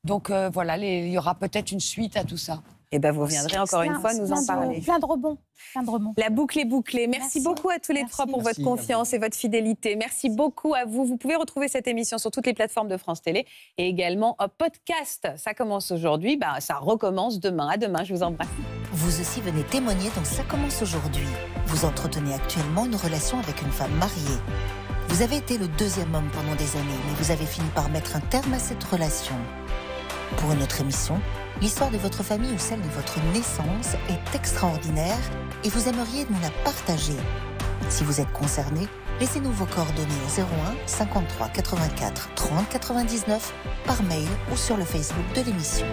Donc euh, voilà, il y aura peut-être une suite à tout ça. Et eh ben vous reviendrez encore une fois nous en parler. plein de rebonds. Plein de rebonds. La boucle est bouclée. Merci, beaucoup à tous les trois pour votre confiance et votre fidélité. Merci beaucoup à vous. Vous pouvez retrouver cette émission sur toutes les plateformes de France Télé et également au podcast. Ça commence aujourd'hui, ben, ça recommence demain. À demain, je vous embrasse. Vous aussi venez témoigner dans Ça commence aujourd'hui. Vous entretenez actuellement une relation avec une femme mariée. Vous avez été le deuxième homme pendant des années, mais vous avez fini par mettre un terme à cette relation. Pour notre émission, l'histoire de votre famille ou celle de votre naissance est extraordinaire et vous aimeriez nous la partager. Si vous êtes concerné, laissez-nous vos coordonnées au 01 53 84 30 99 par mail ou sur le Facebook de l'émission.